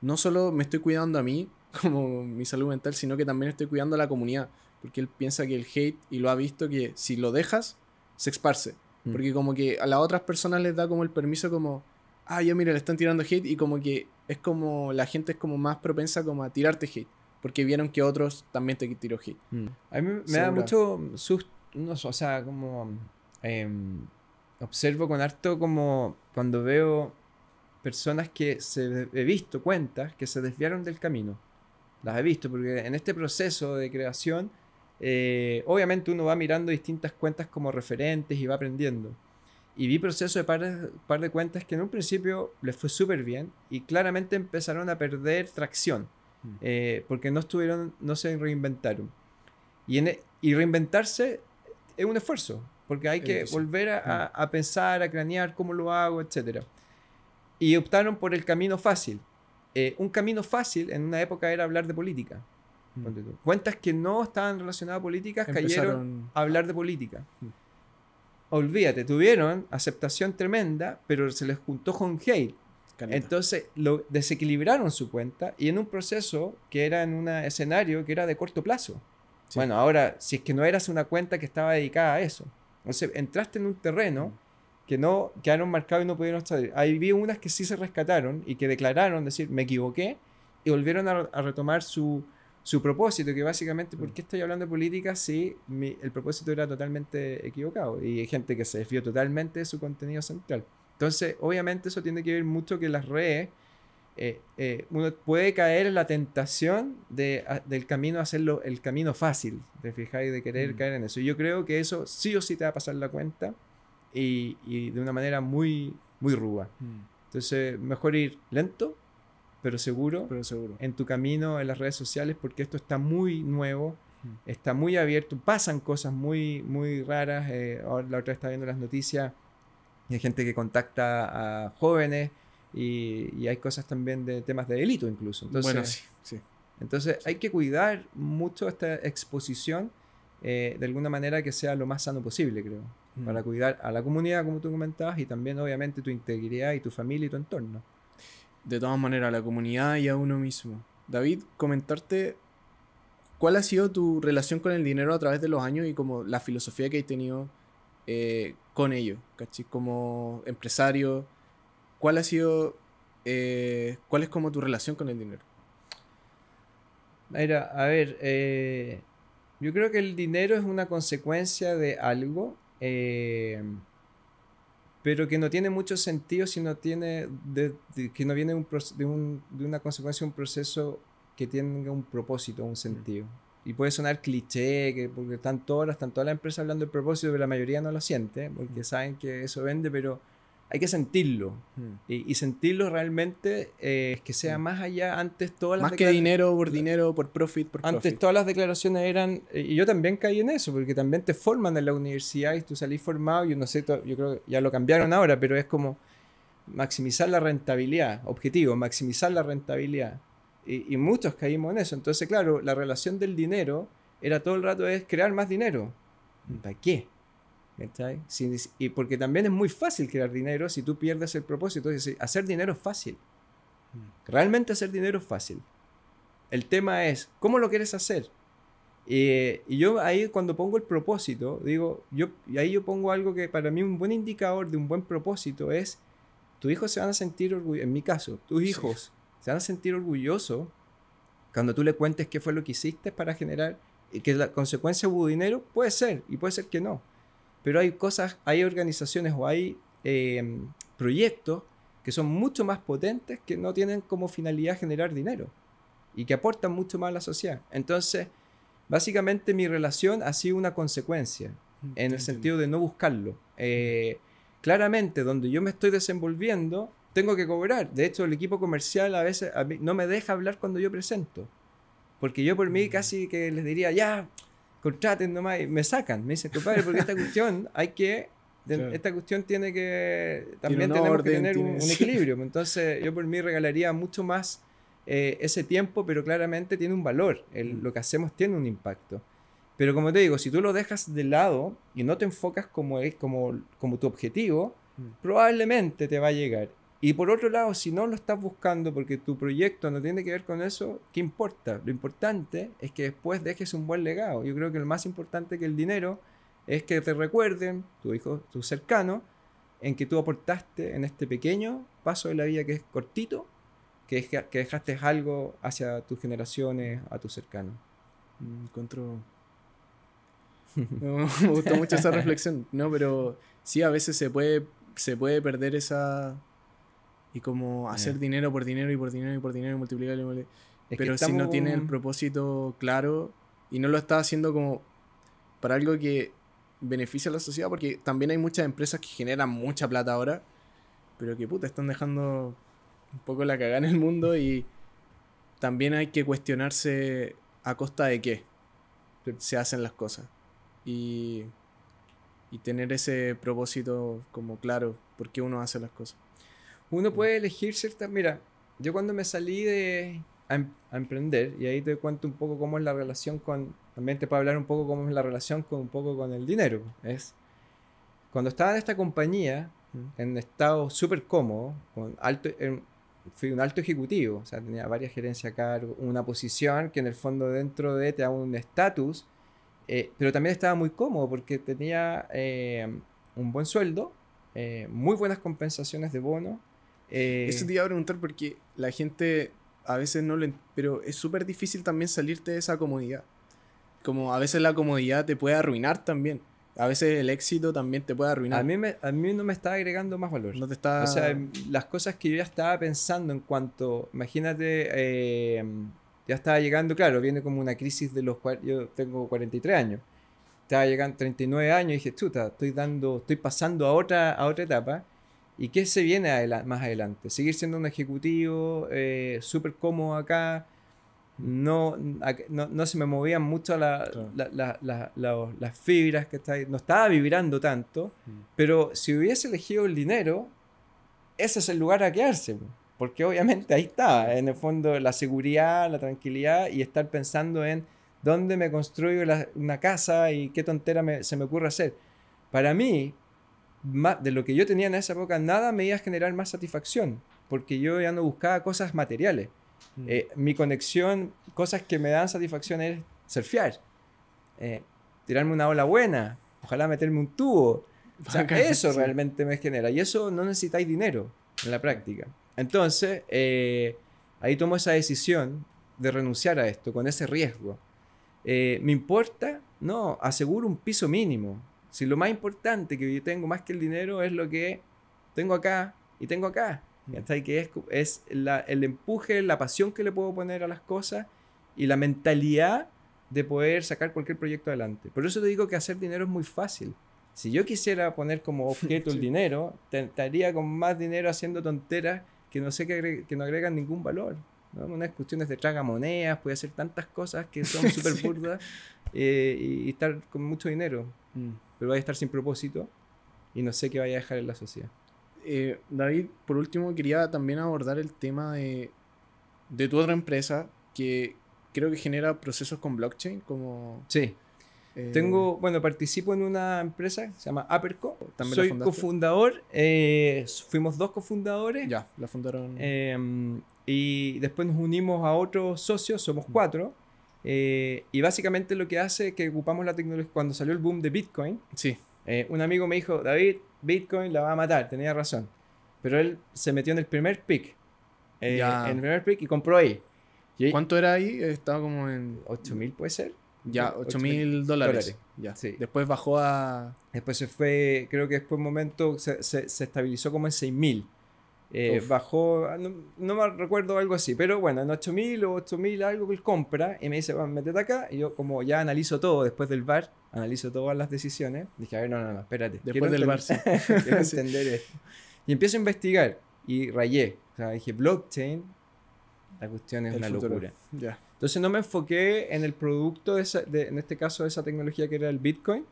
no solo me estoy cuidando a mí, [laughs] como mi salud mental, sino que también estoy cuidando a la comunidad, porque él piensa que el hate, y lo ha visto, que si lo dejas, se esparce. Mm. Porque como que a las otras personas les da como el permiso como, ah, yo mira, le están tirando hate, y como que es como, la gente es como más propensa como a tirarte hate, porque vieron que otros también te tiró hate. Mm. A mí me, da mucho susto, o sea, como... Em, observo con harto como cuando veo personas que se he visto cuentas que se desviaron del camino las he visto, porque en este proceso de creación, eh, obviamente uno va mirando distintas cuentas como referentes y va aprendiendo. Y vi procesos de par, de, cuentas que en un principio les fue súper bien y claramente empezaron a perder tracción, hmm. eh, porque no estuvieron, no se reinventaron. Y, e, reinventarse es un esfuerzo, porque hay que volver a, hmm. a, pensar, a cranear cómo lo hago, etc. Y optaron por el camino fácil, eh, un camino fácil en una época era hablar de política. Mm. Cuentas que no estaban relacionadas a políticas cayeron a hablar de política. Olvídate, tuvieron aceptación tremenda, pero se les juntó con hate. Entonces lo desequilibraron su cuenta y en un proceso que era en un escenario que era de corto plazo. Bueno, ahora, si es que no eras una cuenta que estaba dedicada a eso. Entonces entraste en un terreno. Mm que no quedaron marcados y no pudieron estar Ahí vi unas que sí se rescataron y que declararon, decir, me equivoqué, y volvieron a, retomar su, su, propósito, que básicamente, ¿por mm. qué estoy hablando de política si mi, el propósito era totalmente equivocado? Y hay gente que se desvió totalmente de su contenido central. Entonces, obviamente eso tiene que ver mucho que las redes, eh, eh, uno puede caer en la tentación de, del camino hacerlo, el camino fácil, de fijar y de querer mm. caer en eso. yo creo que eso sí o sí te va a pasar la cuenta y, de una manera muy, muy ruda. Mm. Entonces, mejor ir lento, pero seguro, pero seguro, en tu camino, en las redes sociales, porque esto está muy nuevo, mm. está muy abierto, pasan cosas muy, muy raras. Eh, la otra está viendo las noticias y hay gente que contacta a jóvenes y, hay cosas también de temas de delito incluso. Entonces, Entonces hay que cuidar mucho esta exposición eh, de alguna manera que sea lo más sano posible, creo para mm. cuidar a la comunidad, como tú comentabas, y también obviamente tu integridad y tu familia y tu entorno. De todas maneras, a la comunidad y a uno mismo. David, comentarte cuál ha sido tu relación con el dinero a través de los años y como la filosofía que has tenido eh, con ello, ¿cachai? Como empresario, ¿cuál ha sido, eh, cuál es como tu relación con el dinero? Mira, a ver, eh, yo creo que el dinero es una consecuencia de algo eh, pero que no tiene mucho sentido si no tiene que no viene de, una consecuencia un proceso que tenga un propósito un mm. sentido y puede sonar cliché que porque están todas están todas las empresas hablando del propósito pero la mayoría no lo siente porque mm. saben que eso vende pero hay que sentirlo. Hmm. Y, sentirlo realmente eh, que sea hmm. más allá. Antes todas las Más que dinero por dinero, por profit, por Antes todas las declaraciones eran... Eh, y yo también caí en eso, porque también te forman en la universidad y tú salís formado. Yo no sé, yo creo que ya lo cambiaron ahora, pero es como maximizar la rentabilidad. Objetivo, maximizar la rentabilidad. Y, y muchos caímos en eso. Entonces, claro, la relación del dinero era todo el rato es crear más dinero. Hmm. ¿Para qué? y porque también es muy fácil crear dinero si tú pierdes el propósito. hacer dinero es fácil. Mm. Realmente hacer dinero es fácil. El tema es, ¿cómo lo quieres hacer? y yo ahí cuando pongo el propósito, digo, yo, y ahí yo pongo algo que para mí un buen indicador de un buen propósito es, tus hijos se van a sentir orgullosos, en mi caso, tus hijos se van a sentir orgullosos cuando tú le cuentes qué fue lo que hiciste para generar, y que la consecuencia hubo dinero, puede ser, y puede ser que no pero hay cosas, hay organizaciones o hay em, proyectos que son mucho más potentes que no tienen como finalidad generar dinero y que aportan mucho más a la sociedad. Entonces, básicamente mi relación ha sido una consecuencia mm, en el sentido de no buscarlo. Mm. Eh, claramente, donde yo me estoy desenvolviendo, tengo que cobrar. De hecho, el equipo comercial a veces mí no me deja hablar cuando yo presento. Porque yo por mí mm. casi que les diría, ya, contraten nomás y me sacan. Me dicen, padre porque esta cuestión hay que. Esta cuestión tiene que. También tenemos que tener un, [laughs] equilibrio. Entonces, yo por mí regalaría mucho más eh, ese tiempo, pero claramente tiene un valor. Mm. Lo que hacemos tiene un impacto. Pero como te digo, si tú lo dejas de lado y no te enfocas como, como, como tu objetivo, mm. probablemente te va a llegar. Y por otro lado, si no lo estás buscando porque tu proyecto no tiene que ver con eso, ¿qué importa? Lo importante es que después dejes un buen legado. Yo creo que lo más importante que el dinero es que te recuerden, tu hijo, tu cercano, en que tú aportaste en este pequeño paso de la vida que es cortito, que, dejaste algo hacia tus generaciones, a tus cercanos. Mm, [laughs] me gustó mucho esa reflexión, ¿no? Pero sí, a veces se puede, se puede perder esa y como hacer eh. dinero por dinero y por dinero y por dinero y multiplicarlo. Pero si no tiene el propósito claro y no lo está haciendo como para algo que beneficia a la sociedad, porque también hay muchas empresas que generan mucha plata ahora, pero que puta, están dejando un poco la cagada en el mundo y también hay que cuestionarse a costa de qué se hacen las cosas. Y, y tener ese propósito como claro, por qué uno hace las cosas. Uno mm. puede elegir ciertas... Mira, yo cuando me salí em, a, emprender, y ahí te cuento un poco cómo es la relación con... También te puedo hablar un poco cómo es la relación con un poco con el dinero. Es cuando estaba en esta compañía, mm. en estado súper cómodo, con alto, fui un alto ejecutivo, o sea, tenía varias gerencias a cargo, una posición que en el fondo dentro de te da un estatus, eh, pero también estaba muy cómodo porque tenía eh, un buen sueldo, eh, muy buenas compensaciones de bono eh, Eso te iba a preguntar porque la gente a veces no lo... Pero es súper difícil también salirte de esa comodidad. Como a veces la comodidad te puede arruinar también. A veces el éxito también te puede arruinar. A mí, no me está agregando más valor. No te O sea, las cosas que yo ya estaba pensando en cuanto... Imagínate... Eh, ya estaba llegando, claro, viene como una crisis de los cuales yo tengo 43 años. Estaba llegando 39 años y dije, chuta, estoy dando, estoy pasando a otra, a otra etapa ¿Y qué se viene más adelante? Seguir siendo un ejecutivo eh, súper cómodo acá. No, no, se me movían mucho la, las fibras que está ahí. No estaba vibrando tanto. Mm. Pero si hubiese elegido el dinero, ese es el lugar a quedarse. Porque obviamente ahí está. En el fondo, la seguridad, la tranquilidad y estar pensando en dónde me construyo una casa y qué tontera se me ocurre hacer. Para mí, de lo que yo tenía en esa época, nada me iba a generar más satisfacción, porque yo ya no buscaba cosas materiales. Mm. Eh, mi conexión, cosas que me dan satisfacción es surfear, eh, tirarme una ola buena, ojalá meterme un tubo. O sea, eso realmente me genera. Y eso no necesitáis dinero en la práctica. Entonces, eh, ahí tomo esa decisión de renunciar a esto, con ese riesgo. ¿Me importa? No, aseguro un piso mínimo. Si lo más importante que yo tengo más que el dinero es lo que tengo acá y tengo acá. Mm. ¿Cachai? Que es, es la, el empuje, la pasión que le puedo poner a las cosas y la mentalidad de poder sacar cualquier proyecto adelante. Por eso te digo que hacer dinero es muy fácil. Si yo quisiera poner como [laughs] objeto el dinero, estaría con más dinero haciendo tonteras que no sé que, que no agregan ningún valor. ¿no? Unas cuestiones de monedas puede hacer tantas cosas que son súper [laughs] burdas eh, y, estar con mucho dinero. Mm. pero vaya a estar sin propósito y no sé qué vaya a dejar en la sociedad. Eh, David, por último, quería también abordar el tema de, tu otra empresa que creo que genera procesos con blockchain, como... Sí. Eh, Tengo, bueno, participo en una empresa, se llama Aperco. Soy cofundador, eh, fuimos dos cofundadores. Ya, la fundaron. Em, y después nos unimos a otros socios, somos mm. cuatro. Eh, y básicamente lo que hace es que ocupamos la tecnología. Cuando salió el boom de Bitcoin, sí. Eh, un amigo me dijo, David, Bitcoin la va a matar, tenía razón. Pero él se metió en el primer pick. Eh, en el primer pick y compró ahí. ¿Cuánto era ahí? Estaba como en... 8.000 puede ser. Ya, 8 mil dólares. Ya. Sí. Después bajó a... Después se fue, creo que después un momento se, se, estabilizó como en 6000 Bajo, eh, bajó, ah, no, me recuerdo algo así, pero bueno, en 8000 o 8000 algo que él compra y me dice, va, métete acá. Y yo, como ya analizo todo después del bar, analizo todas las decisiones, dije, a ver, no, no, espérate. Después del bar, [laughs] quiero [laughs] entender esto. Y empiezo a investigar y rayé. O sea, dije, blockchain, la cuestión es una locura. Entonces no me enfoqué en el producto, de, en este caso, de esa tecnología que era el Bitcoin,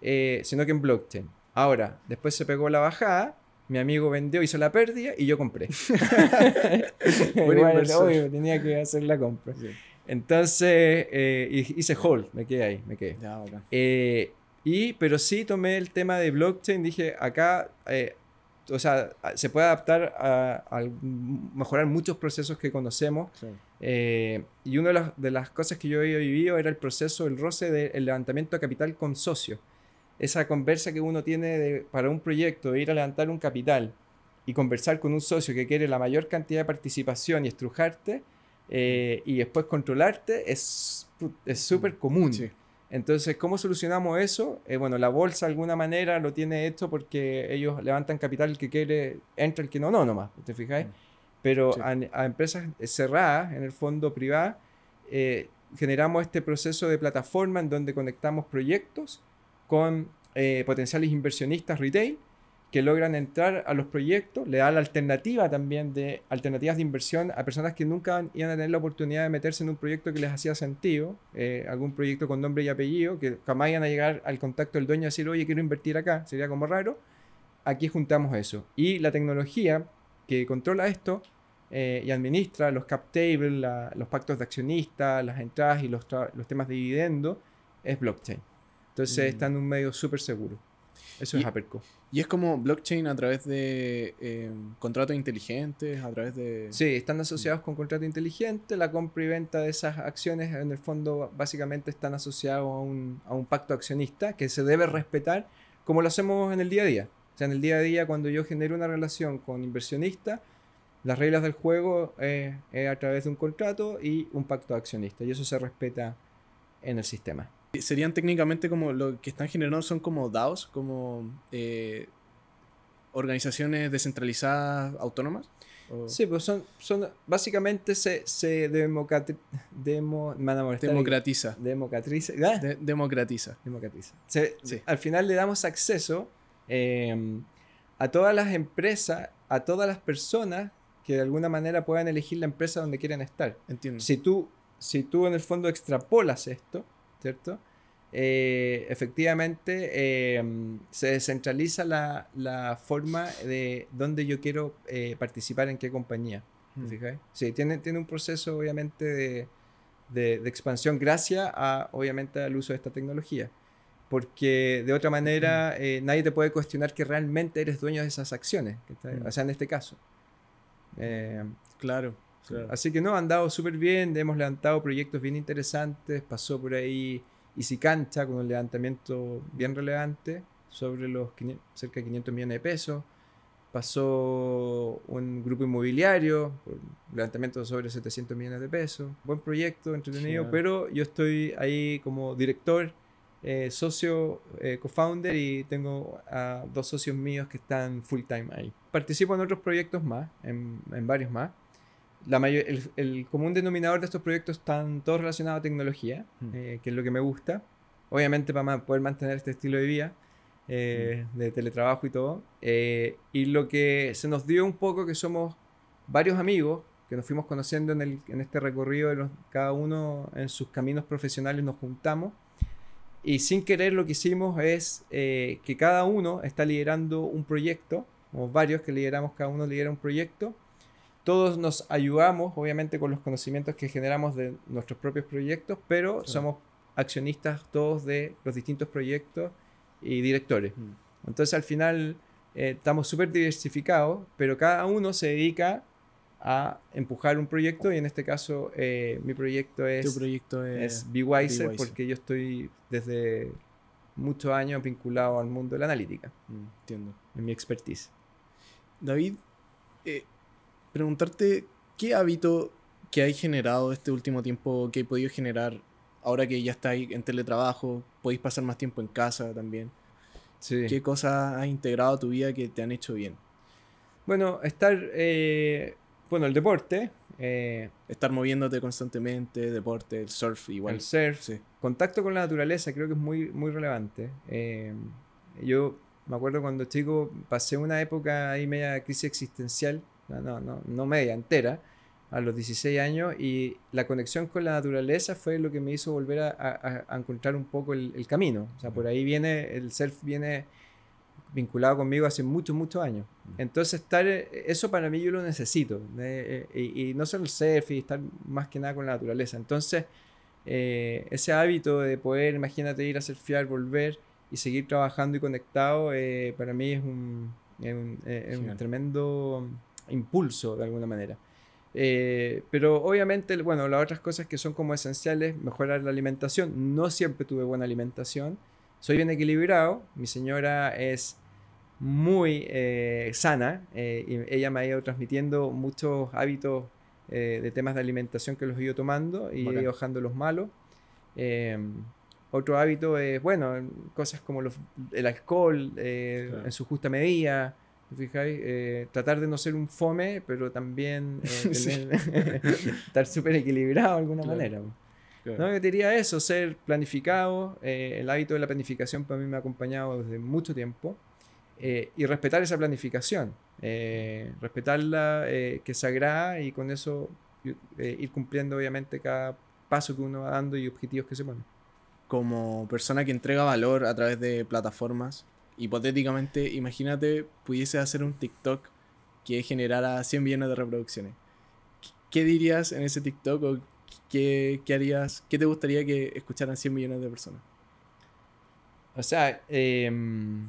eh, sino que en blockchain. Ahora, después se pegó la bajada mi amigo vendió, hizo la pérdida y yo compré. [laughs] [laughs] Igual, obvio, tenía que hacer la compra. Entonces eh, hice hold, me quedé ahí, me quedé. Eh, y, pero sí tomé el tema de blockchain, dije, acá, eh, o sea, se puede adaptar a, mejorar muchos procesos que conocemos. y una de las, de las, cosas que yo he vivido era el proceso, el roce del levantamiento de capital con socios esa conversa que uno tiene para un proyecto, de ir a levantar un capital y conversar con un socio que quiere la mayor cantidad de participación y estrujarte eh, y después controlarte, es súper común. Entonces, ¿cómo solucionamos eso? Eh, bueno, la bolsa de alguna manera lo tiene esto porque ellos levantan capital el que quiere, entra el que no, no, más ¿te fijáis? Mm. Pero a, empresas eh, cerradas, en el fondo privado eh, generamos este proceso de plataforma en donde conectamos proyectos con eh, potenciales inversionistas retail que logran entrar a los proyectos, le da la alternativa también de alternativas de inversión a personas que nunca iban a tener la oportunidad de meterse en un proyecto que les hacía sentido, eh, algún proyecto con nombre y apellido, que jamás iban a llegar al contacto del dueño y decir, oye, quiero invertir acá, sería como raro. Aquí juntamos eso. Y la tecnología que controla esto eh, y administra los cap table, los pactos de accionistas, las entradas y los, los temas de dividendo, es blockchain. Entonces están mm. está en un medio súper seguro. Eso es Aperco. Y es como blockchain a través de em, contratos inteligentes, a través de... Sí, están asociados con contratos inteligentes, la compra y venta de esas acciones en el fondo básicamente están asociados a un, pacto accionista que se debe respetar como lo hacemos en el día a día. O sea, en el día a día cuando yo genero una relación con inversionista, las reglas del juego es a través de un contrato y un pacto accionista. Y eso se respeta en el sistema. Serían técnicamente como lo que están generando son como DAOs, como eh, organizaciones descentralizadas autónomas. Sí, pues son, son básicamente se, democratiza. Democratiza. democratiza. democratiza. Al final le damos acceso em, a todas las empresas, a todas las personas que de alguna manera puedan elegir la empresa donde quieran estar. Entiendo. Si tú, si tú en el fondo extrapolas esto, ¿cierto? Eh, efectivamente em, se descentraliza la, forma de dónde yo quiero eh, participar en qué compañía. Mm. tiene, un proceso obviamente de, expansión gracias a, obviamente al uso de esta tecnología. Porque de otra manera eh, nadie te puede cuestionar que realmente eres dueño de esas acciones, mm. o sea, en este caso. claro. Así que no, han dado súper bien, hemos levantado proyectos bien interesantes, pasó por ahí Easy Cancha con un levantamiento bien relevante sobre los cerca de 500 millones de pesos, pasó un grupo inmobiliario, levantamiento sobre 700 millones de pesos, buen proyecto, entretenido, pero yo estoy ahí como director, eh, socio, cofounder eh, co-founder y tengo a dos socios míos que están full time ahí. Participo en otros proyectos más, en, en varios más la mayor, el, común denominador de estos proyectos están todos relacionados a tecnología, hmm. eh, que es lo que me gusta. Obviamente para poder mantener este estilo de vida, eh, hmm. de teletrabajo y todo. Eh, y lo que se nos dio un poco que somos varios amigos que nos fuimos conociendo en, el, en este recorrido, de cada uno en sus caminos profesionales nos juntamos. Y sin querer lo que hicimos es que cada uno está liderando un proyecto, o varios que lideramos, cada uno lidera un proyecto todos nos ayudamos, obviamente, con los conocimientos que generamos de nuestros propios proyectos, pero somos accionistas todos de los distintos proyectos y directores. Mm. Entonces, al final, eh, estamos súper diversificados, pero cada uno se dedica a empujar un proyecto y en este caso eh, mi proyecto es, proyecto es, porque yo estoy desde muchos años vinculado al mundo de la analítica. Mm, entiendo. En mi expertise. David, eh, preguntarte qué hábito que hay generado este último tiempo, que he podido generar ahora que ya estáis en teletrabajo, podéis pasar más tiempo en casa también. ¿Qué cosas has integrado a tu vida que te han hecho bien? Bueno, estar, eh, bueno, el deporte. Eh, estar moviéndote constantemente, deporte, el surf igual. El surf, sí. Contacto con la naturaleza creo que es muy, muy relevante. Eh, yo me acuerdo cuando chico pasé una época ahí media crisis existencial no, no, no media, entera, a los 16 años y la conexión con la naturaleza fue lo que me hizo volver a, a, encontrar un poco el, camino. O sea, por ahí viene, el surf viene vinculado conmigo hace muchos, muchos años. Entonces, estar, eso para mí yo lo necesito. Eh, eh, y, no solo el surf, y estar más que nada con la naturaleza. Entonces, eh, ese hábito de poder, imagínate, ir a surfear, volver y seguir trabajando y conectado, para mí un, es un tremendo impulso de alguna manera. Eh, pero obviamente, bueno, las otras cosas que son como esenciales, mejorar la alimentación. No siempre tuve buena alimentación. Soy bien equilibrado. Mi señora es muy eh, sana eh, y ella me ha ido transmitiendo muchos hábitos de temas de alimentación que los he ido tomando y he ido dejando los malos. Em, otro hábito es, bueno, cosas como el alcohol en su justa medida fijáis? Eh, tratar de no ser un fome, pero también eh, [laughs] [laughs] estar súper equilibrado de alguna manera. No, yo diría eso, ser planificado. Eh, el hábito de la planificación para mí me ha acompañado desde mucho tiempo. y respetar esa planificación, respetarla que es sagrada y con eso ir cumpliendo obviamente cada paso que uno va dando y objetivos que se ponen. Como persona que entrega valor a través de plataformas, hipotéticamente, imagínate, pudiese hacer un TikTok que generara 100 millones de reproducciones. ¿Qué dirías en ese TikTok o qué, harías, qué te gustaría que escucharan 100 millones de personas? O sea, em,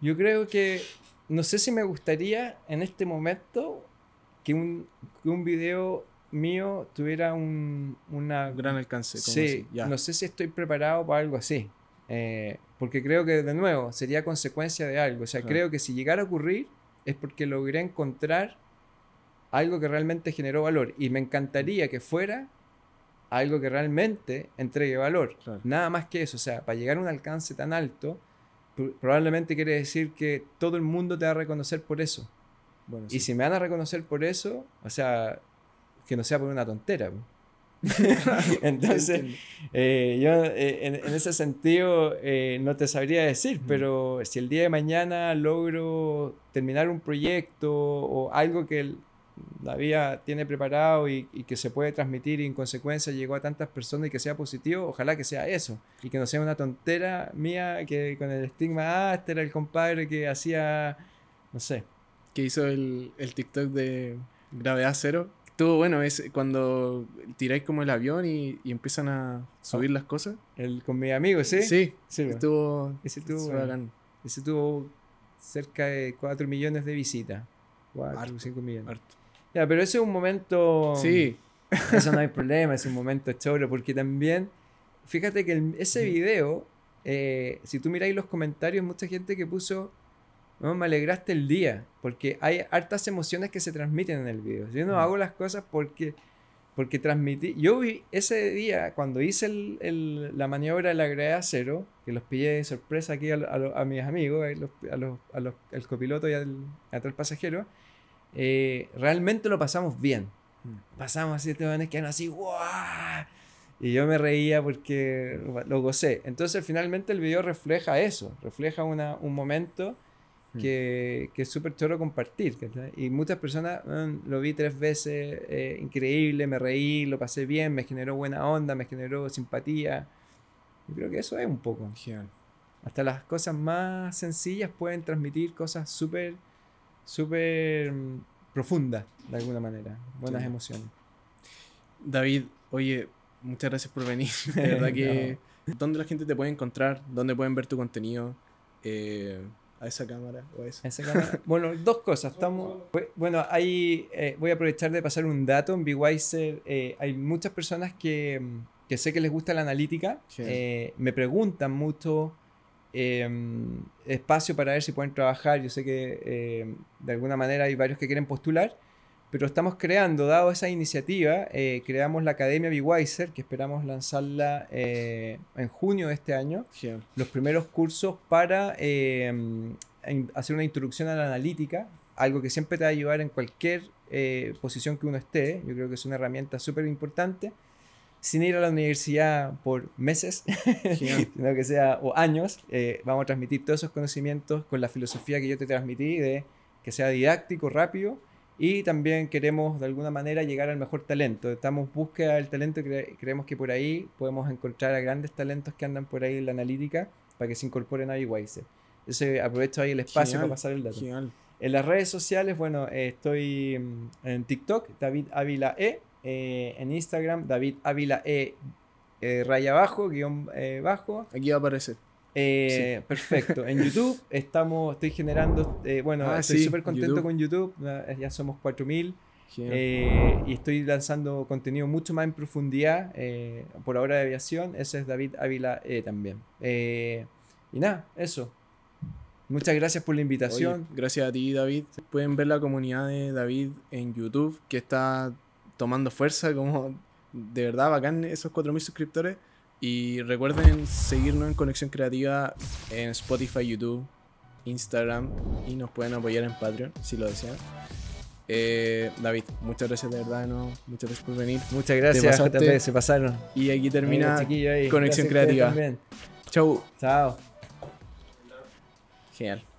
yo creo que no sé si me gustaría en este momento que un, que video mío tuviera un gran alcance. no sé si estoy preparado para algo así. Eh, porque creo que, de nuevo, sería consecuencia de algo. O sea, creo que si llegara a ocurrir es porque logré encontrar algo que realmente generó valor. Y me encantaría que fuera algo que realmente entregue valor. Nada más que eso. O sea, para llegar a un alcance tan alto, probablemente quiere decir que todo el mundo te va a reconocer por eso. Y si me van a reconocer por eso, o sea, que no sea por una tontera. [laughs] Entonces, eh, yo eh, en, ese sentido eh, no te sabría decir, pero si el día de mañana logro terminar un proyecto o algo que la vida tiene preparado y, y, que se puede transmitir y en consecuencia llegó a tantas personas y que sea positivo, ojalá que sea eso y que no sea una tontera mía que con el estigma, ah, este era el compadre que hacía, no sé. Que hizo el, el TikTok de gravedad cero estuvo bueno es cuando tiráis como el avión y, empiezan a subir ah. las cosas. El, con mi amigo, ¿sí? Sí, estuvo, ese tuvo, cerca de 4 millones de visitas. 4, 5 millones. Ya, pero ese es un momento... Sí. [laughs] Eso no hay problema, es un momento choro, porque también, fíjate que ese video, eh, si tú miráis los comentarios, mucha gente que puso, me alegraste el día, porque hay hartas emociones que se transmiten en el video. Yo no mm. hago las cosas porque, porque transmití. Yo vi ese día, cuando hice la maniobra de la gravedad cero, que los pillé de sorpresa aquí a, a, mis amigos, eh, a los, a al copiloto y al, a pasajero, eh, realmente lo pasamos bien. Mm. Pasamos así, te que así, ¡guau! Y yo me reía porque lo gocé. Entonces, finalmente el video refleja eso, refleja un momento Hmm. que, que es súper choro compartir. Y muchas personas lo vi tres veces, eh, increíble, me reí, lo pasé bien, me generó buena onda, me generó simpatía. y creo que eso es un poco. Genial. Hasta las cosas más sencillas pueden transmitir cosas súper, súper mm, profundas, de alguna manera. Buenas emociones. David, oye, muchas gracias por venir. [laughs] De verdad [laughs] que. ¿Dónde la gente te puede encontrar? ¿Dónde pueden ver tu contenido? Eh, esa cámara o [laughs] bueno, dos cosas. Estamos, bueno, eh, voy a aprovechar de pasar un dato. En BeWiser eh, hay muchas personas que, sé que les gusta la analítica. Eh, me preguntan mucho em, espacio para ver si pueden trabajar. Yo sé que em, de alguna manera hay varios que quieren postular pero estamos creando, dado esa iniciativa, eh, creamos la Academia Bigwiser que esperamos lanzarla eh, en junio de este año, los primeros cursos para eh, em, hacer una introducción a la analítica, algo que siempre te va a ayudar en cualquier posición que uno esté, yo creo que es una herramienta súper importante, sin ir a la universidad por meses, [laughs] que sea, o años, vamos a transmitir todos esos conocimientos con la filosofía que yo te transmití de que sea didáctico, rápido, y también queremos de alguna manera llegar al mejor talento. Estamos en búsqueda del talento y creemos que por ahí podemos encontrar a grandes talentos que andan por ahí en la analítica para que se incorporen a Wise. Entonces aprovecho ahí el espacio para pasar el dato. En las redes sociales, bueno, eh, estoy mm, en TikTok, David Ávila E, eh, en Instagram, David Ávila E, eh, raya abajo, guión eh, bajo. Aquí va a aparecer. Eh, perfecto. En YouTube [laughs] estamos, estoy generando, eh, bueno, ah, estoy súper contento con YouTube, ya eh, somos 4000 y estoy lanzando contenido mucho más en profundidad por ahora de aviación. Ese es David Ávila también. y nada, eso. Muchas gracias por la invitación. gracias a ti, David. Pueden ver la comunidad de David en YouTube que está tomando fuerza, como de verdad bacán esos 4.000 suscriptores y recuerden seguirnos en Conexión Creativa en Spotify, YouTube, Instagram y nos pueden apoyar en Patreon si lo desean. Eh, David, muchas gracias de verdad, ¿no? muchas gracias por venir. Muchas gracias, se pasaron. Y aquí termina eh, Conexión Creativa. Chau. Chao. Genial.